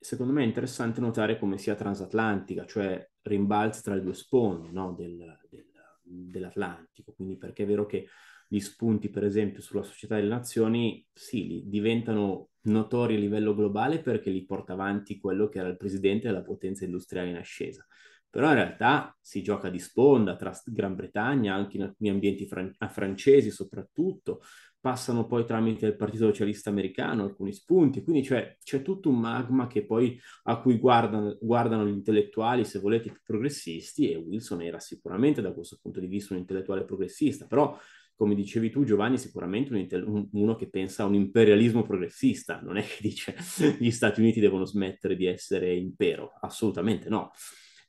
secondo me è interessante notare come sia transatlantica, cioè rimbalzi tra le due sponde no, del, del, dell'Atlantico, quindi perché è vero che gli spunti, per esempio, sulla società delle nazioni, sì, diventano notori a livello globale perché li porta avanti quello che era il presidente della potenza industriale in ascesa. Però in realtà si gioca di sponda tra Gran Bretagna, anche in alcuni ambienti fran- francesi soprattutto, passano poi tramite il Partito Socialista Americano alcuni spunti, quindi cioè, c'è tutto un magma che poi, a cui guardano, guardano gli intellettuali, se volete, più progressisti, e Wilson era sicuramente da questo punto di vista un intellettuale progressista, però come dicevi tu Giovanni, sicuramente un inter- uno che pensa a un imperialismo progressista, non è che dice [laughs] gli Stati Uniti devono smettere di essere impero, assolutamente no.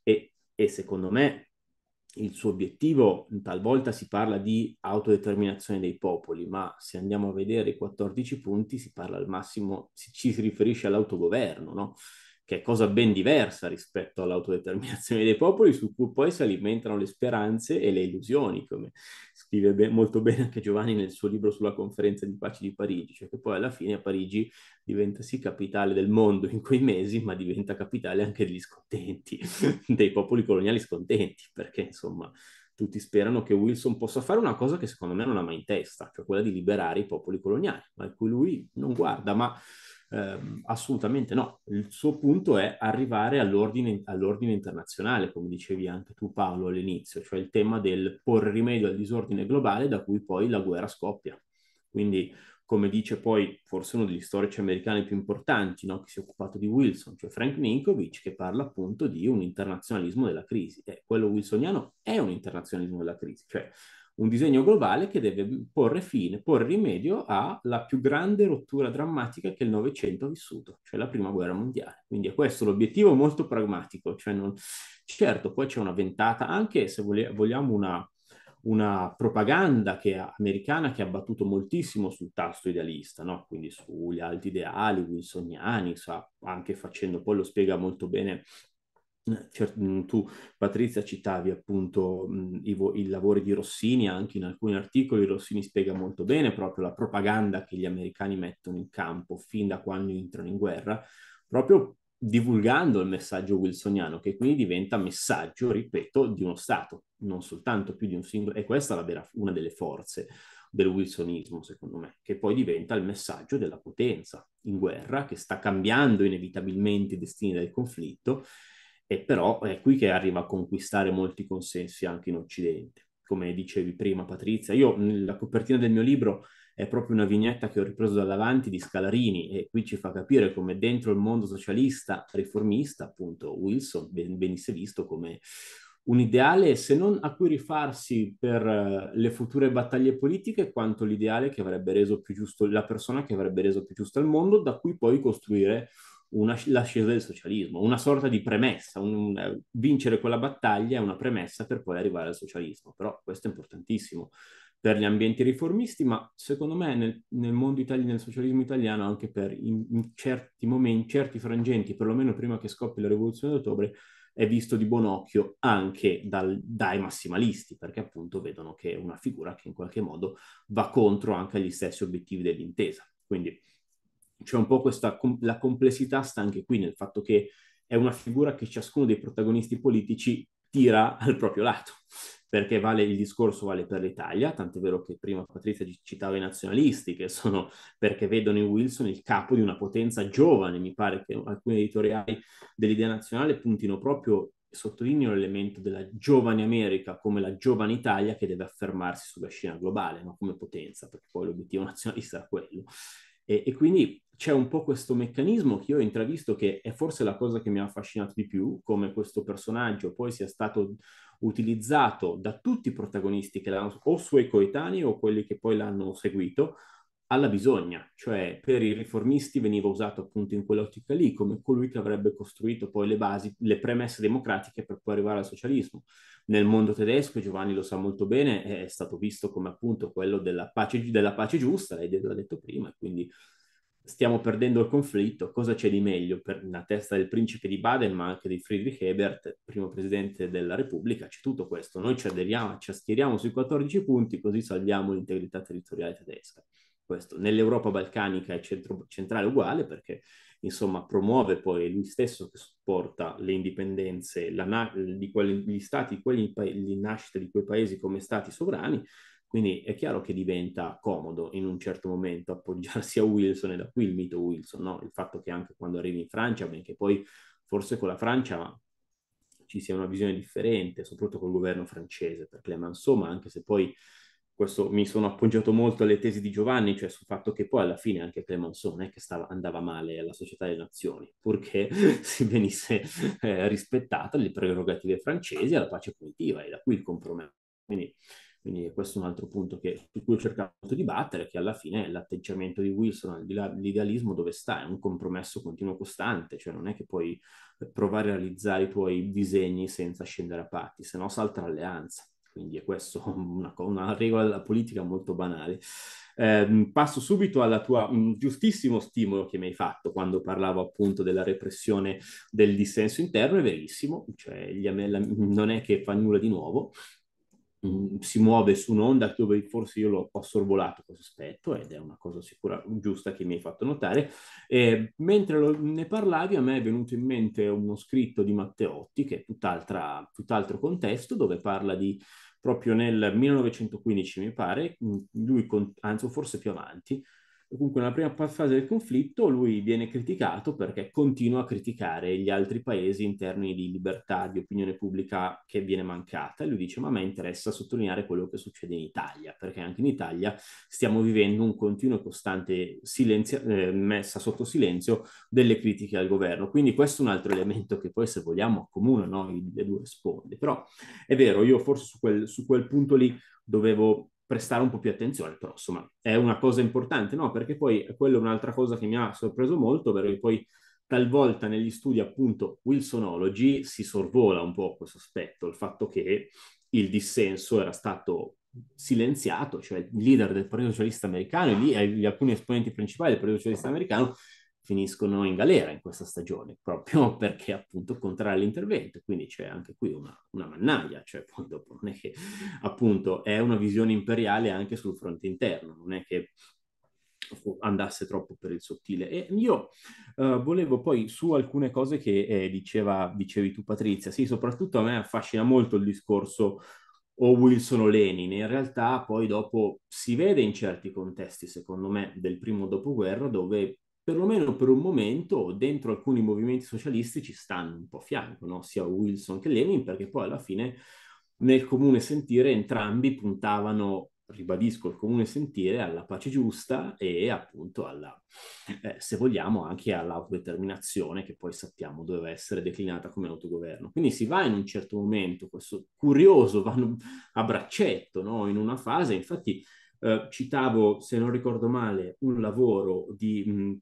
E, e secondo me il suo obiettivo, talvolta si parla di autodeterminazione dei popoli, ma se andiamo a vedere i 14 punti si parla al massimo, ci si riferisce all'autogoverno, no? che è cosa ben diversa rispetto all'autodeterminazione dei popoli, su cui poi si alimentano le speranze e le illusioni, come scrive ben, molto bene anche Giovanni nel suo libro sulla conferenza di pace di Parigi, cioè che poi alla fine Parigi diventa sì capitale del mondo in quei mesi, ma diventa capitale anche degli scontenti, [laughs] dei popoli coloniali scontenti, perché insomma tutti sperano che Wilson possa fare una cosa che secondo me non ha mai in testa, cioè quella di liberare i popoli coloniali, ma cui lui non guarda, ma eh, assolutamente no, il suo punto è arrivare all'ordine, all'ordine, internazionale, come dicevi anche tu Paolo all'inizio, cioè il tema del porre rimedio al disordine globale da cui poi la guerra scoppia. Quindi, come dice poi forse uno degli storici americani più importanti, no, che si è occupato di Wilson, cioè Frank Ninkovic, che parla appunto di un internazionalismo della crisi. E quello wilsoniano è un internazionalismo della crisi, cioè un disegno globale che deve porre fine, porre rimedio alla più grande rottura drammatica che il Novecento ha vissuto, cioè la Prima Guerra Mondiale. Quindi è questo l'obiettivo molto pragmatico. Cioè non... Certo, poi c'è una ventata, anche se vogliamo una, una propaganda che è americana che ha battuto moltissimo sul tasto idealista, no? quindi sugli alti ideali, wilsoniani, sa, anche facendo, poi lo spiega molto bene Mm, tu, Patrizia, citavi appunto mm, i, i, lavori di Rossini, anche in alcuni articoli Rossini spiega molto bene proprio la propaganda che gli americani mettono in campo fin da quando entrano in guerra, proprio divulgando il messaggio wilsoniano, che quindi diventa messaggio, ripeto, di uno Stato, non soltanto più di un singolo, e questa è la vera, una delle forze del wilsonismo, secondo me, che poi diventa il messaggio della potenza in guerra, che sta cambiando inevitabilmente i destini del conflitto e però è qui che arriva a conquistare molti consensi anche in Occidente. Come dicevi prima Patrizia, io nella copertina del mio libro è proprio una vignetta che ho ripreso dall'avanti di Scalarini e qui ci fa capire come dentro il mondo socialista riformista, appunto, Wilson ben, venisse visto come un ideale se non a cui rifarsi per eh, le future battaglie politiche, quanto l'ideale che avrebbe reso più giusto la persona che avrebbe reso più giusto il mondo, da cui poi costruire una, l'ascesa del socialismo, una sorta di premessa, un, un, eh, vincere quella battaglia è una premessa per poi arrivare al socialismo, però questo è importantissimo per gli ambienti riformisti, ma secondo me nel, nel mondo italiano, nel socialismo italiano, anche per in, in certi momenti, certi frangenti, perlomeno prima che scoppi la rivoluzione d'ottobre, è visto di buon occhio anche dal, dai massimalisti, perché appunto vedono che è una figura che in qualche modo va contro anche gli stessi obiettivi dell'intesa. Quindi c'è un po' questa, com- la complessità sta anche qui nel fatto che è una figura che ciascuno dei protagonisti politici tira al proprio lato, perché vale il discorso vale per l'Italia, tant'è vero che prima Patrizia citava i nazionalisti, che sono perché vedono in Wilson il capo di una potenza giovane, mi pare che alcuni editoriali dell'idea nazionale puntino proprio sottolineo l'elemento della giovane America come la giovane Italia che deve affermarsi sulla scena globale, no? come potenza, perché poi l'obiettivo nazionalista era quello. E, e, quindi c'è un po' questo meccanismo che io ho intravisto che è forse la cosa che mi ha affascinato di più, come questo personaggio poi sia stato utilizzato da tutti i protagonisti che l'hanno, o suoi coetanei o quelli che poi l'hanno seguito, alla bisogna, cioè per i riformisti veniva usato appunto in quell'ottica lì come colui che avrebbe costruito poi le basi, le premesse democratiche per poi arrivare al socialismo. Nel mondo tedesco, Giovanni lo sa molto bene, è stato visto come appunto quello della pace, della pace giusta, lei l'ha detto prima, e quindi stiamo perdendo il conflitto, cosa c'è di meglio per la testa del principe di Baden, ma anche di Friedrich Ebert, primo presidente della Repubblica, c'è tutto questo. Noi ci aderiamo, ci schieriamo sui 14 punti, così salviamo l'integrità territoriale tedesca. Questo. Nell'Europa balcanica è centro, centrale uguale perché insomma promuove poi lui stesso che supporta le indipendenze, la, di quelli, gli stati, quelli, in nascita di quei paesi come stati sovrani, quindi è chiaro che diventa comodo in un certo momento appoggiarsi a Wilson e da qui il mito Wilson, no? il fatto che anche quando arrivi in Francia, benché poi forse con la Francia ci sia una visione differente, soprattutto col governo francese, per Clemenceau, ma anche se poi questo mi sono appoggiato molto alle tesi di Giovanni, cioè sul fatto che poi alla fine anche Clemenceau non è che stava, andava male alla Società delle Nazioni, purché [laughs] si venisse eh, rispettata le prerogative francesi alla pace punitiva e da qui il compromesso. Quindi quindi questo è un altro punto che, su cui ho cercato di battere, che alla fine l'atteggiamento di Wilson, l'idealismo dove sta, è un compromesso continuo costante, cioè non è che puoi eh, provare a realizzare i tuoi disegni senza scendere a patti, se no salta alleanza. Quindi è questa [laughs] una, una, regola della politica molto banale. Eh, passo subito alla tua mh, giustissimo stimolo che mi hai fatto quando parlavo appunto della repressione del dissenso interno, è verissimo, cioè gli, la, non è che fa nulla di nuovo, Mm, si muove su un'onda dove forse io l'ho, sorvolato questo aspetto ed è una cosa sicura giusta che mi hai fatto notare. E, mentre lo, ne parlavi a me è venuto in mente uno scritto di Matteotti che è tutt'altra, tutt'altro contesto dove parla di proprio nel 1915 mi pare, mm, lui, con, anzi forse più avanti, comunque nella prima fase del conflitto lui viene criticato perché continua a criticare gli altri paesi in termini di libertà di opinione pubblica che viene mancata e lui dice ma a me interessa sottolineare quello che succede in Italia perché anche in Italia stiamo vivendo un continuo e costante silenzio, eh, messa sotto silenzio delle critiche al governo quindi questo è un altro elemento che poi se vogliamo accomuna no? le due sponde però è vero io forse su quel, su quel punto lì dovevo prestare un po' più attenzione, però insomma è una cosa importante, no? Perché poi quello è un'altra cosa che mi ha sorpreso molto, ovvero che poi talvolta negli studi appunto wilsonology si sorvola un po' questo aspetto, il fatto che il dissenso era stato silenziato, cioè il leader del Partito Socialista Americano e gli alcuni esponenti principali del Partito Socialista Americano finiscono in galera in questa stagione, [laughs] proprio perché appunto contrari l'intervento. Quindi c'è anche qui una, una mannaia, cioè poi dopo non è che appunto è una visione imperiale anche sul fronte interno, non è che andasse troppo per il sottile. E io uh, volevo poi su alcune cose che eh, diceva, dicevi tu Patrizia, sì, soprattutto a me affascina molto il discorso o Wilson o Lenin, in realtà poi dopo si vede in certi contesti, secondo me, del primo dopoguerra, dove perlomeno per un momento, dentro alcuni movimenti socialisti ci stanno un po' a fianco, no? sia Wilson che Lenin, perché poi alla fine nel comune sentire entrambi puntavano, ribadisco, il comune sentire alla pace giusta e appunto alla, eh, se vogliamo, anche all'autodeterminazione che poi sappiamo doveva essere declinata come autogoverno. Quindi si va in un certo momento, questo curioso, [laughs] vanno a braccetto no? in una fase, infatti... Eh, citavo, se non ricordo male, un lavoro di mh,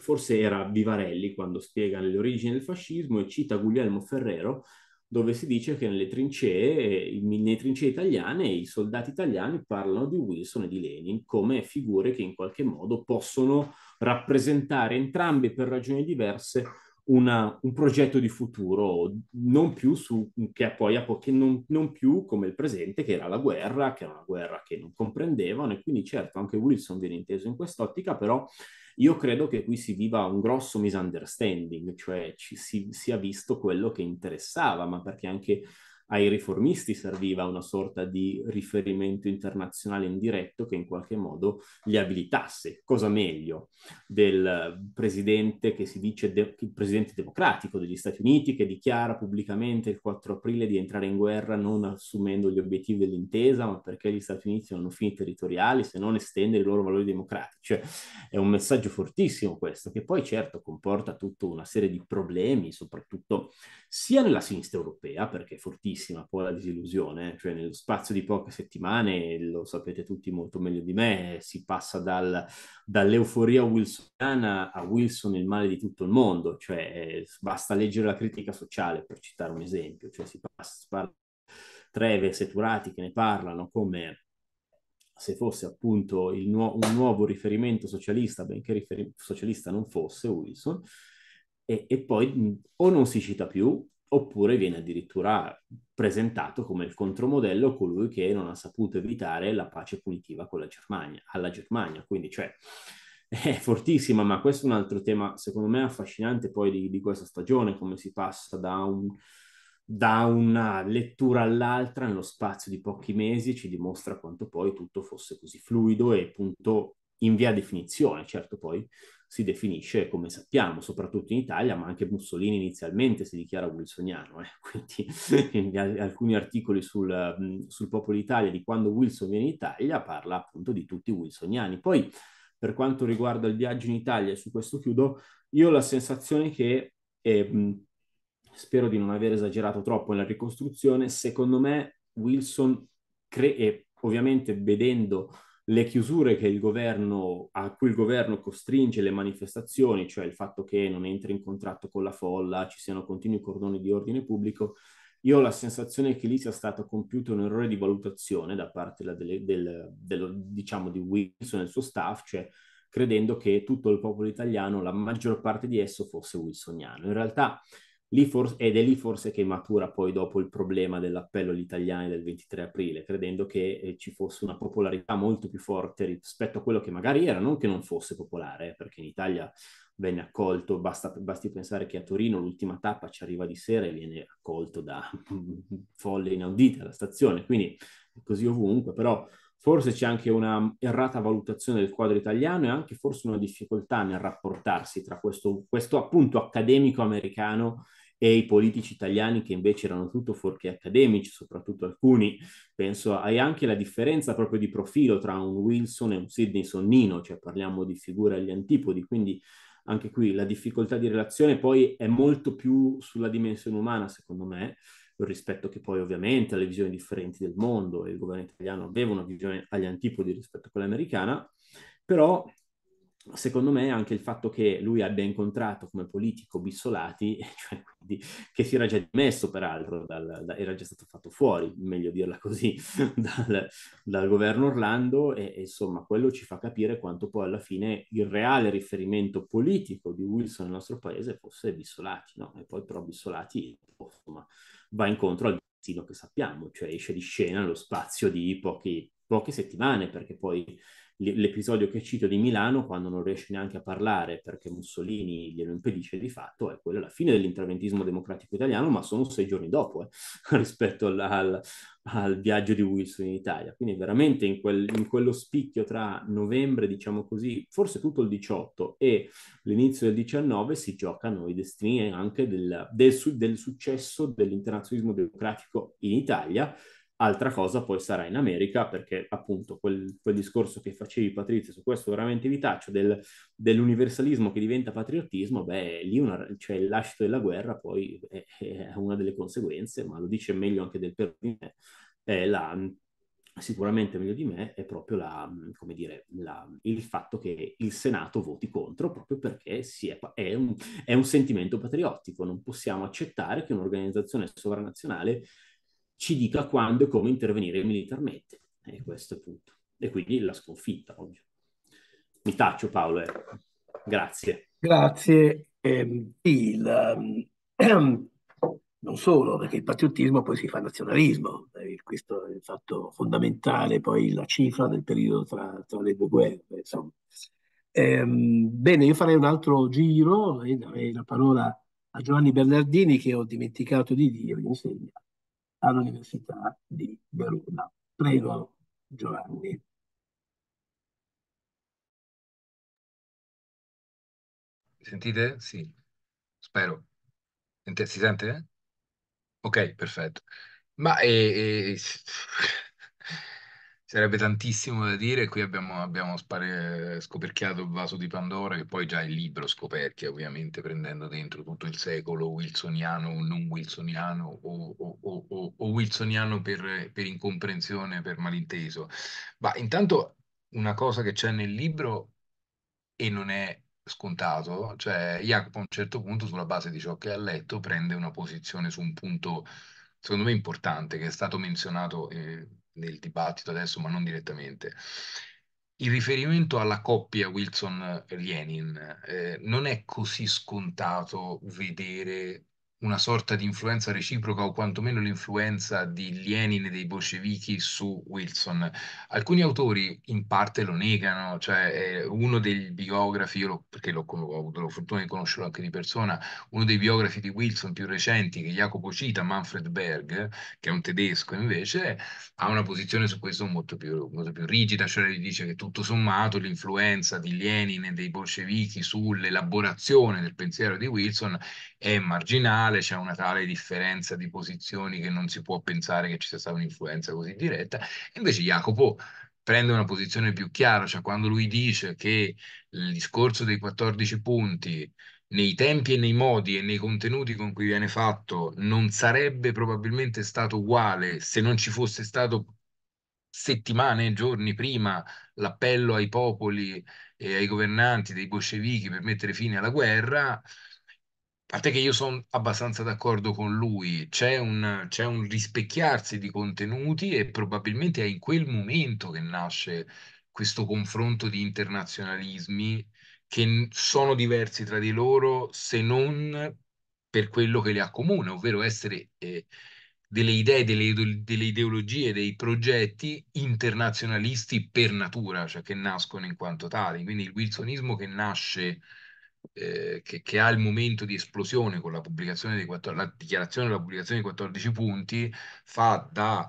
forse era Vivarelli quando spiega le origini del fascismo e cita Guglielmo Ferrero dove si dice che nelle trincee, nelle trincee italiane i soldati italiani parlano di Wilson e di Lenin come figure che in qualche modo possono rappresentare entrambi per ragioni diverse una, un progetto di futuro, non più, su, che poi, che non, non più come il presente, che era la guerra, che era una guerra che non comprendevano, e quindi certo anche Wilson viene inteso in quest'ottica, però io credo che qui si viva un grosso misunderstanding, cioè ci si sia visto quello che interessava, ma perché anche ai riformisti serviva una sorta di riferimento internazionale indiretto che in qualche modo li abilitasse. Cosa meglio del presidente che si dice de- il presidente democratico degli Stati Uniti che dichiara pubblicamente il 4 aprile di entrare in guerra non assumendo gli obiettivi dell'intesa, ma perché gli Stati Uniti hanno fini territoriali se non estendere i loro valori democratici. Cioè, è un messaggio fortissimo questo, che poi certo comporta tutta una serie di problemi, soprattutto sia nella sinistra europea, perché è fortissimo grandissima poi la disillusione, eh. cioè nello spazio di poche settimane, lo sapete tutti molto meglio di me, si passa dal, dall'euforia wilsoniana a Wilson il male di tutto il mondo, cioè eh, basta leggere la critica sociale per citare un esempio, cioè si passa, parla Treve, Seturati che ne parlano come se fosse appunto nu- un nuovo riferimento socialista, benché rifer- socialista non fosse Wilson, e, e, poi o non si cita più oppure viene addirittura presentato come il contromodello colui che non ha saputo evitare la pace punitiva con la Germania, alla Germania. Quindi, cioè, [laughs] è fortissima, ma questo è un altro tema, secondo me, affascinante poi di, di questa stagione, come si passa da, un, da una lettura all'altra nello spazio di pochi mesi, ci dimostra quanto poi tutto fosse così fluido e appunto in via definizione, certo poi si definisce, come sappiamo, soprattutto in Italia, ma anche Mussolini inizialmente si dichiara wilsoniano, eh? [laughs] quindi alcuni articoli sul, mm, sul Popolo d'Italia di quando Wilson viene in Italia parla appunto di tutti i wilsoniani. Poi, per quanto riguarda il viaggio in Italia, e su questo chiudo, io ho la sensazione che, eh, mm, spero di non aver esagerato troppo nella ricostruzione, secondo me Wilson, cre- ovviamente vedendo le chiusure governo, a cui il governo costringe le manifestazioni, cioè il fatto che non entri in contatto con la folla, ci siano continui cordoni di ordine pubblico, io ho la sensazione che lì sia stato compiuto un errore di valutazione da parte delle, del, dello, diciamo, di Wilson e il suo staff, cioè credendo che tutto il popolo italiano, la maggior parte di esso, fosse wilsoniano. In realtà forse, ed è lì forse che matura poi dopo il problema dell'appello agli italiani del 23 aprile, credendo che eh, ci fosse una popolarità molto più forte rispetto a quello che magari era, non che non fosse popolare, eh, perché in Italia venne accolto, basta, basti pensare che a Torino l'ultima tappa ci arriva di sera e viene accolto da [laughs] folle inaudite alla stazione, quindi così ovunque, però forse c'è anche una errata valutazione del quadro italiano e anche forse una difficoltà nel rapportarsi tra questo, questo appunto accademico americano e i politici italiani che invece erano tutto fuorché accademici, soprattutto alcuni, penso hai anche la differenza proprio di profilo tra un Wilson e un Sidney Sonnino, cioè parliamo di figure agli antipodi, quindi anche qui la difficoltà di relazione poi è molto più sulla dimensione umana, secondo me, rispetto che poi ovviamente alle visioni differenti del mondo e il governo italiano aveva una visione agli antipodi rispetto a quella americana, però secondo me anche il fatto che lui abbia incontrato come politico Bissolati, [laughs] cioè quindi, che si era già dimesso peraltro, dal, da, era già stato fatto fuori, meglio dirla così, [laughs] dal, dal governo Orlando e, e, insomma quello ci fa capire quanto poi alla fine il reale riferimento politico di Wilson nel nostro paese fosse Bissolati, no? E poi però Bissolati insomma, va incontro al destino che sappiamo, cioè esce di scena nello spazio di poche settimane perché poi l'episodio che cito di Milano, quando non riesce neanche a parlare perché Mussolini glielo impedisce di fatto, è quella la fine dell'interventismo democratico italiano, ma sono sei giorni dopo eh, [laughs] rispetto al, al, al, viaggio di Wilson in Italia. Quindi veramente in, quel, in, quello spicchio tra novembre, diciamo così, forse tutto il 18 e l'inizio del 19 si giocano i destini anche del, del, del successo dell'internazionalismo democratico in Italia Altra cosa poi sarà in America, perché appunto quel, quel discorso che facevi Patrizia, su questo veramente vi taccio, del, dell'universalismo che diventa patriottismo, beh, lì una, cioè il lascito della guerra poi è, è, una delle conseguenze, ma lo dice meglio anche del per di me, è la, sicuramente meglio di me, è proprio la, dire, la, il fatto che il Senato voti contro proprio perché è, è, un, è un sentimento patriottico, non possiamo accettare che un'organizzazione sovranazionale ci dica quando e come intervenire militarmente. E questo è il punto. E quindi la sconfitta, ovvio. Mi taccio Paolo, eh. grazie. Grazie. Eh, il, ehm, [clears throat] non solo, perché il patriottismo poi si fa nazionalismo, eh, questo è il fatto fondamentale, poi la cifra del periodo tra, tra le due guerre. Insomma. Ehm, bene, io farei un altro giro e eh, darei la parola a Giovanni Bernardini che ho dimenticato di dire, insegna all'Università di Verona. Prego Giovanni. Sentite? Sì, spero. Si sente? Ok, perfetto. Ma e, eh, eh Sarebbe tantissimo da dire, qui abbiamo, abbiamo spare, scoperchiato il vaso di Pandora, che poi già il libro scoperchia, ovviamente prendendo dentro tutto il secolo wilsoniano o non wilsoniano o, o, o, o wilsoniano per, per, incomprensione, per malinteso. Ma intanto una cosa che c'è nel libro e non è scontato, cioè Jacopo a un certo punto sulla base di ciò che ha letto prende una posizione su un punto secondo me importante che è stato menzionato. Eh, nel dibattito adesso, ma non direttamente. Il riferimento alla coppia Wilson-Lenin eh, non è così scontato vedere una sorta di influenza reciproca o quantomeno l'influenza di Lenin e dei bolscevichi su Wilson. Alcuni autori in parte lo negano, cioè eh, uno dei biografi, lo, perché l'ho, avuto la fortuna di conoscerlo anche di persona, uno dei biografi di Wilson più recenti, che Jacopo cita, Manfred Berg, che è un tedesco invece, ha una posizione su questo molto più, molto più rigida, cioè dice che tutto sommato l'influenza di Lenin e dei bolscevichi sull'elaborazione del pensiero di Wilson è marginale, nazionale c'è una tale differenza di posizioni che non si può pensare che ci sia stata un'influenza così diretta. Invece Jacopo prende una posizione più chiara, cioè quando lui dice che il discorso dei 14 punti nei tempi e nei modi e nei contenuti con cui viene fatto non sarebbe probabilmente stato uguale se non ci fosse stato settimane, e giorni prima l'appello ai popoli e ai governanti dei bolscevichi per mettere fine alla guerra, parte che io sono abbastanza d'accordo con lui, c'è un, c'è un rispecchiarsi di contenuti e probabilmente è in quel momento che nasce questo confronto di internazionalismi che sono diversi tra di loro se non per quello che li accomuna, ovvero essere eh, delle idee, delle, delle, ideologie, dei progetti internazionalisti per natura, cioè che nascono in quanto tali. Quindi il wilsonismo che nasce eh, che, che, ha il momento di esplosione con la, pubblicazione di 14, la dichiarazione della pubblicazione di 14 punti, fa da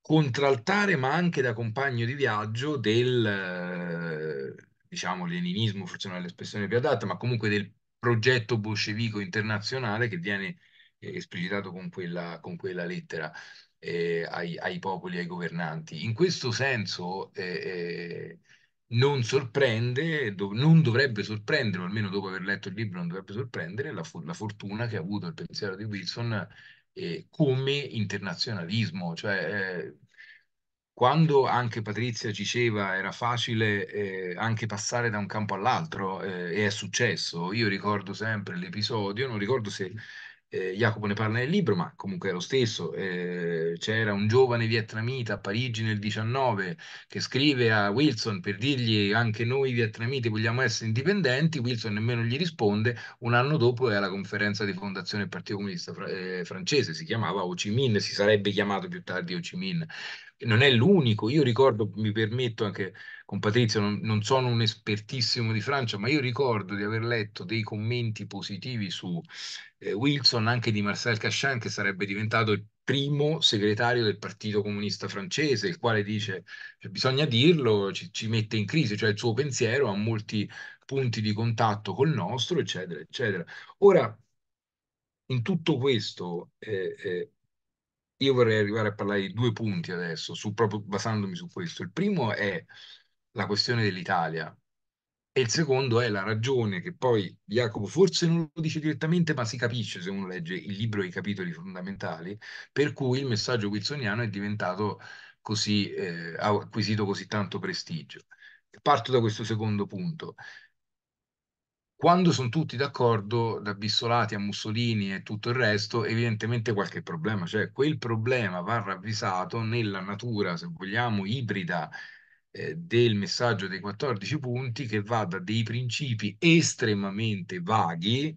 contraltare ma anche da compagno di viaggio del, eh, diciamo, leninismo, forse non è l'espressione più adatta, ma comunque del progetto bolscevico internazionale che viene eh, esplicitato con quella, con quella lettera. Ai, ai, popoli, ai governanti. In questo senso, eh, non sorprende, do, non dovrebbe sorprendere, o almeno dopo aver letto il libro non dovrebbe sorprendere, la, la fortuna che ha avuto il pensiero di Wilson eh, come internazionalismo. Cioè, eh, quando anche Patrizia diceva era facile eh, anche passare da un campo all'altro, eh, e è successo, io ricordo sempre l'episodio, non ricordo se eh, Jacopo ne parla nel libro, ma comunque è lo stesso. Eh, c'era un giovane vietnamita a Parigi nel 19 che scrive a Wilson per dirgli anche noi vietnamiti vogliamo essere indipendenti, Wilson nemmeno gli risponde, un anno dopo è alla conferenza di fondazione del Partito Comunista Fra- eh, francese, si chiamava Ho Chi Minh, si sarebbe chiamato più tardi Ho Chi Minh non è l'unico. Io ricordo, mi permetto anche con Patrizio, non, non, sono un espertissimo di Francia, ma io ricordo di aver letto dei commenti positivi su eh, Wilson, anche di Marcel Cachan, che sarebbe diventato il primo segretario del Partito Comunista Francese, il quale dice, cioè, bisogna dirlo, ci, ci mette in crisi, cioè il suo pensiero ha molti punti di contatto col nostro, eccetera, eccetera. Ora, in tutto questo, eh, eh, io vorrei arrivare a parlare di due punti adesso, su, proprio basandomi su questo. Il primo è la questione dell'Italia e il secondo è la ragione che poi Jacopo forse non lo dice direttamente, ma si capisce se uno legge il libro e i capitoli fondamentali, per cui il messaggio wilsoniano è diventato così, eh, ha acquisito così tanto prestigio. Parto da questo secondo punto. Quando sono tutti d'accordo, da Bissolati a Mussolini e tutto il resto, evidentemente qualche problema c'è. Cioè, quel problema va ravvisato nella natura, se vogliamo, ibrida eh, del messaggio dei 14 punti che va da dei principi estremamente vaghi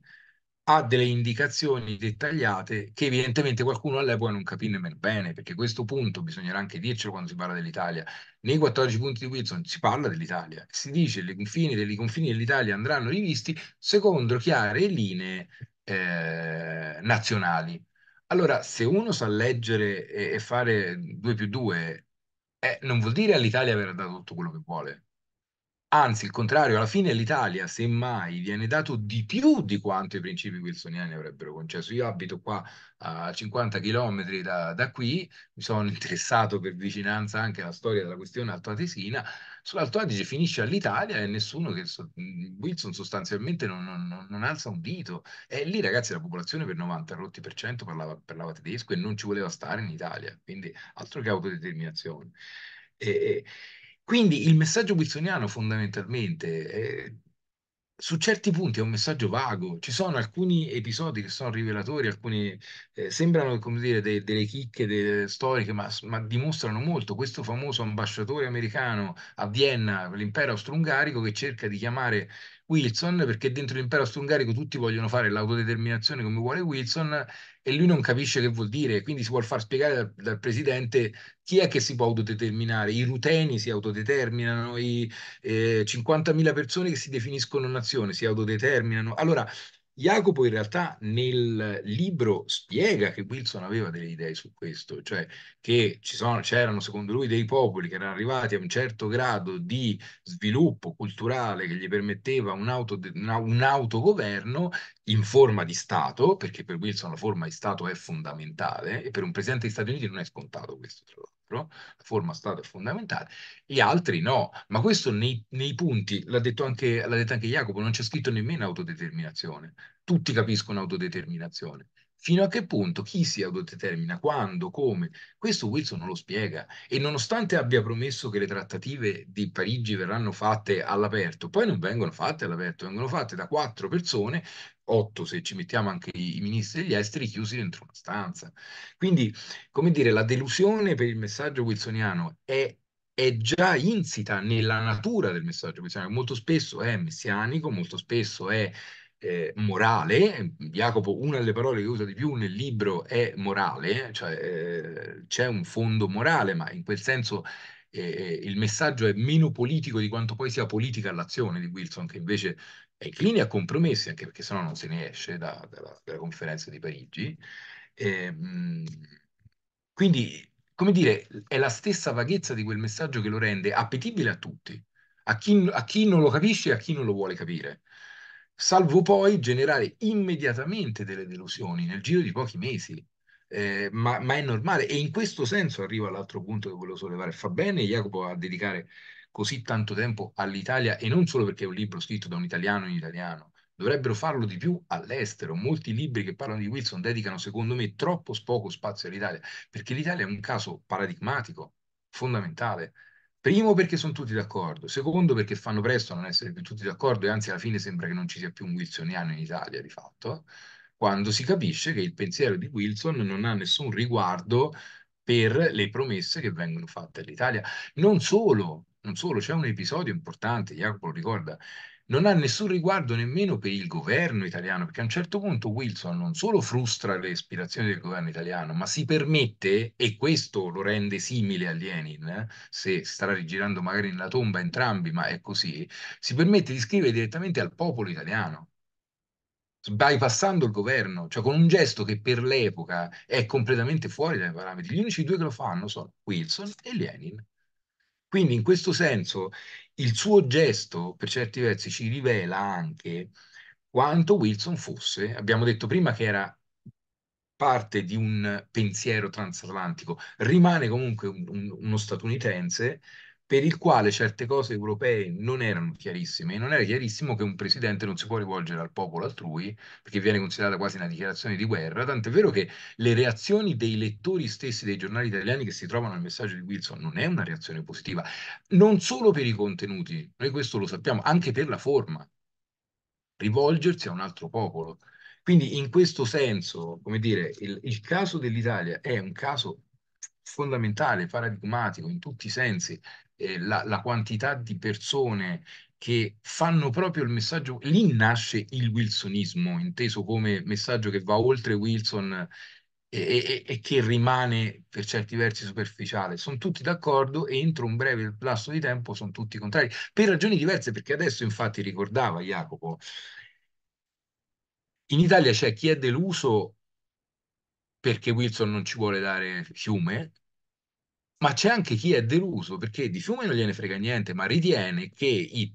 ha delle indicazioni dettagliate che evidentemente qualcuno all'epoca non capì nemmeno bene, perché questo punto bisognerà anche dircelo quando si parla dell'Italia. Nei 14 punti di Wilson si parla dell'Italia, si dice che i confini, confini dell'Italia andranno rivisti secondo chiare linee eh, nazionali. Allora, se uno sa leggere e, e fare 2 più 2, eh, non vuol dire all'Italia aver dato tutto quello che vuole. Anzi, il contrario, alla fine l'Italia, semmai, viene dato di più di quanto i principi wilsoniani avrebbero concesso. Io abito qua a 50 km da, da qui, mi sono interessato per vicinanza anche alla storia della questione altoatesina. Sull'Alto Adige finisce all'Italia e nessuno che so, Wilson sostanzialmente non, non, non, alza un dito. E lì, ragazzi, la popolazione per 90 rotti per cento parlava, parlava tedesco e non ci voleva stare in Italia. Quindi altro che autodeterminazione. E, quindi il messaggio wilsoniano fondamentalmente è, eh, su certi punti è un messaggio vago, ci sono alcuni episodi che sono rivelatori, alcuni eh, sembrano come dire de, delle chicche de, storiche, ma, ma, dimostrano molto. Questo famoso ambasciatore americano a Vienna, l'impero austro-ungarico, che cerca di chiamare Wilson, perché dentro l'impero austro-ungarico tutti vogliono fare l'autodeterminazione come vuole Wilson e lui non capisce che vuol dire, quindi si vuole far spiegare dal, dal presidente chi è che si può autodeterminare. I ruteni si autodeterminano, i eh, 50.000 persone che si definiscono nazione si autodeterminano. Allora, Jacopo in realtà nel libro spiega che Wilson aveva delle idee su questo, cioè che c'erano secondo lui dei popoli che erano arrivati a un certo grado di sviluppo culturale che gli permetteva un, auto, un autogoverno in forma di Stato, perché per Wilson la forma di Stato è fondamentale e per un presidente degli Stati Uniti non è scontato questo, tra la forma stata fondamentale, e altri no. Ma questo nei, nei punti, l'ha detto, anche, l'ha detto anche Jacopo, non c'è scritto nemmeno autodeterminazione. Tutti capiscono autodeterminazione. Fino a che punto? Chi si autodetermina? Quando? Come? Questo Wilson non lo spiega e nonostante abbia promesso che le trattative di Parigi verranno fatte all'aperto, poi non vengono fatte all'aperto, vengono fatte da quattro persone, otto se ci mettiamo anche i ministri degli esteri, chiusi dentro una stanza. Quindi, come dire, la delusione per il messaggio wilsoniano è è già insita nella natura del messaggio cristiano, molto spesso è messianico, molto spesso è eh, morale, Jacopo una delle parole che usa di più nel libro è morale, cioè eh, c'è un fondo morale, ma in quel senso eh, eh, il messaggio è meno politico di quanto poi sia politica l'azione di Wilson, che invece è incline a compromessi, anche perché sennò non se ne esce da, dalla, dalla, conferenza di Parigi. Ehm, quindi, come dire, è la stessa vaghezza di quel messaggio che lo rende appetibile a tutti, a chi, a chi non lo capisce e a chi non lo vuole capire salvo poi generare immediatamente delle delusioni nel giro di pochi mesi. Eh, ma, ma, è normale e in questo senso arrivo all'altro punto che volevo sollevare. Fa bene Jacopo a dedicare così tanto tempo all'Italia e non solo perché è un libro scritto da un italiano in italiano, dovrebbero farlo di più all'estero. Molti libri che parlano di Wilson dedicano, secondo me, troppo poco spazio all'Italia, perché l'Italia è un caso paradigmatico, fondamentale. Primo perché sono tutti d'accordo, secondo perché fanno presto a non essere più tutti d'accordo e anzi alla fine sembra che non ci sia più un wilsoniano in Italia di fatto, quando si capisce che il pensiero di Wilson non ha nessun riguardo per le promesse che vengono fatte all'Italia. Non solo, non solo, c'è un episodio importante, Jacopo lo ricorda, non ha nessun riguardo nemmeno per il governo italiano, perché a un certo punto Wilson non solo frustra le ispirazioni del governo italiano, ma si permette, e questo lo rende simile a Lenin, eh, se starà rigirando magari nella tomba entrambi, ma è così, si permette di scrivere direttamente al popolo italiano bypassando il governo, cioè con un gesto che per l'epoca è completamente fuori dai parametri. Gli unici due che lo fanno sono Wilson e Lenin. Quindi in questo senso il suo gesto per certi versi ci rivela anche quanto Wilson fosse, abbiamo detto prima che era parte di un pensiero transatlantico, rimane comunque un, un, uno statunitense per il quale certe cose europee non erano chiarissime e non era chiarissimo che un presidente non si può rivolgere al popolo altrui perché viene considerata quasi una dichiarazione di guerra, tant'è vero che le reazioni dei lettori stessi dei giornali italiani che si trovano al messaggio di Wilson non è una reazione positiva, non solo per i contenuti, noi questo lo sappiamo, anche per la forma, rivolgersi a un altro popolo. Quindi in questo senso, come dire, il, il caso dell'Italia è un caso fondamentale, paradigmatico in tutti i sensi eh, la, la quantità di persone che fanno proprio il messaggio, lì nasce il wilsonismo, inteso come messaggio che va oltre Wilson e, e, e, che rimane per certi versi superficiale. Sono tutti d'accordo e entro un breve lasso di tempo sono tutti contrari, per ragioni diverse, perché adesso infatti ricordava Jacopo, in Italia c'è chi è deluso perché Wilson non ci vuole dare fiume ma c'è anche chi è deluso perché di Fiume non gliene frega niente, ma ritiene che i,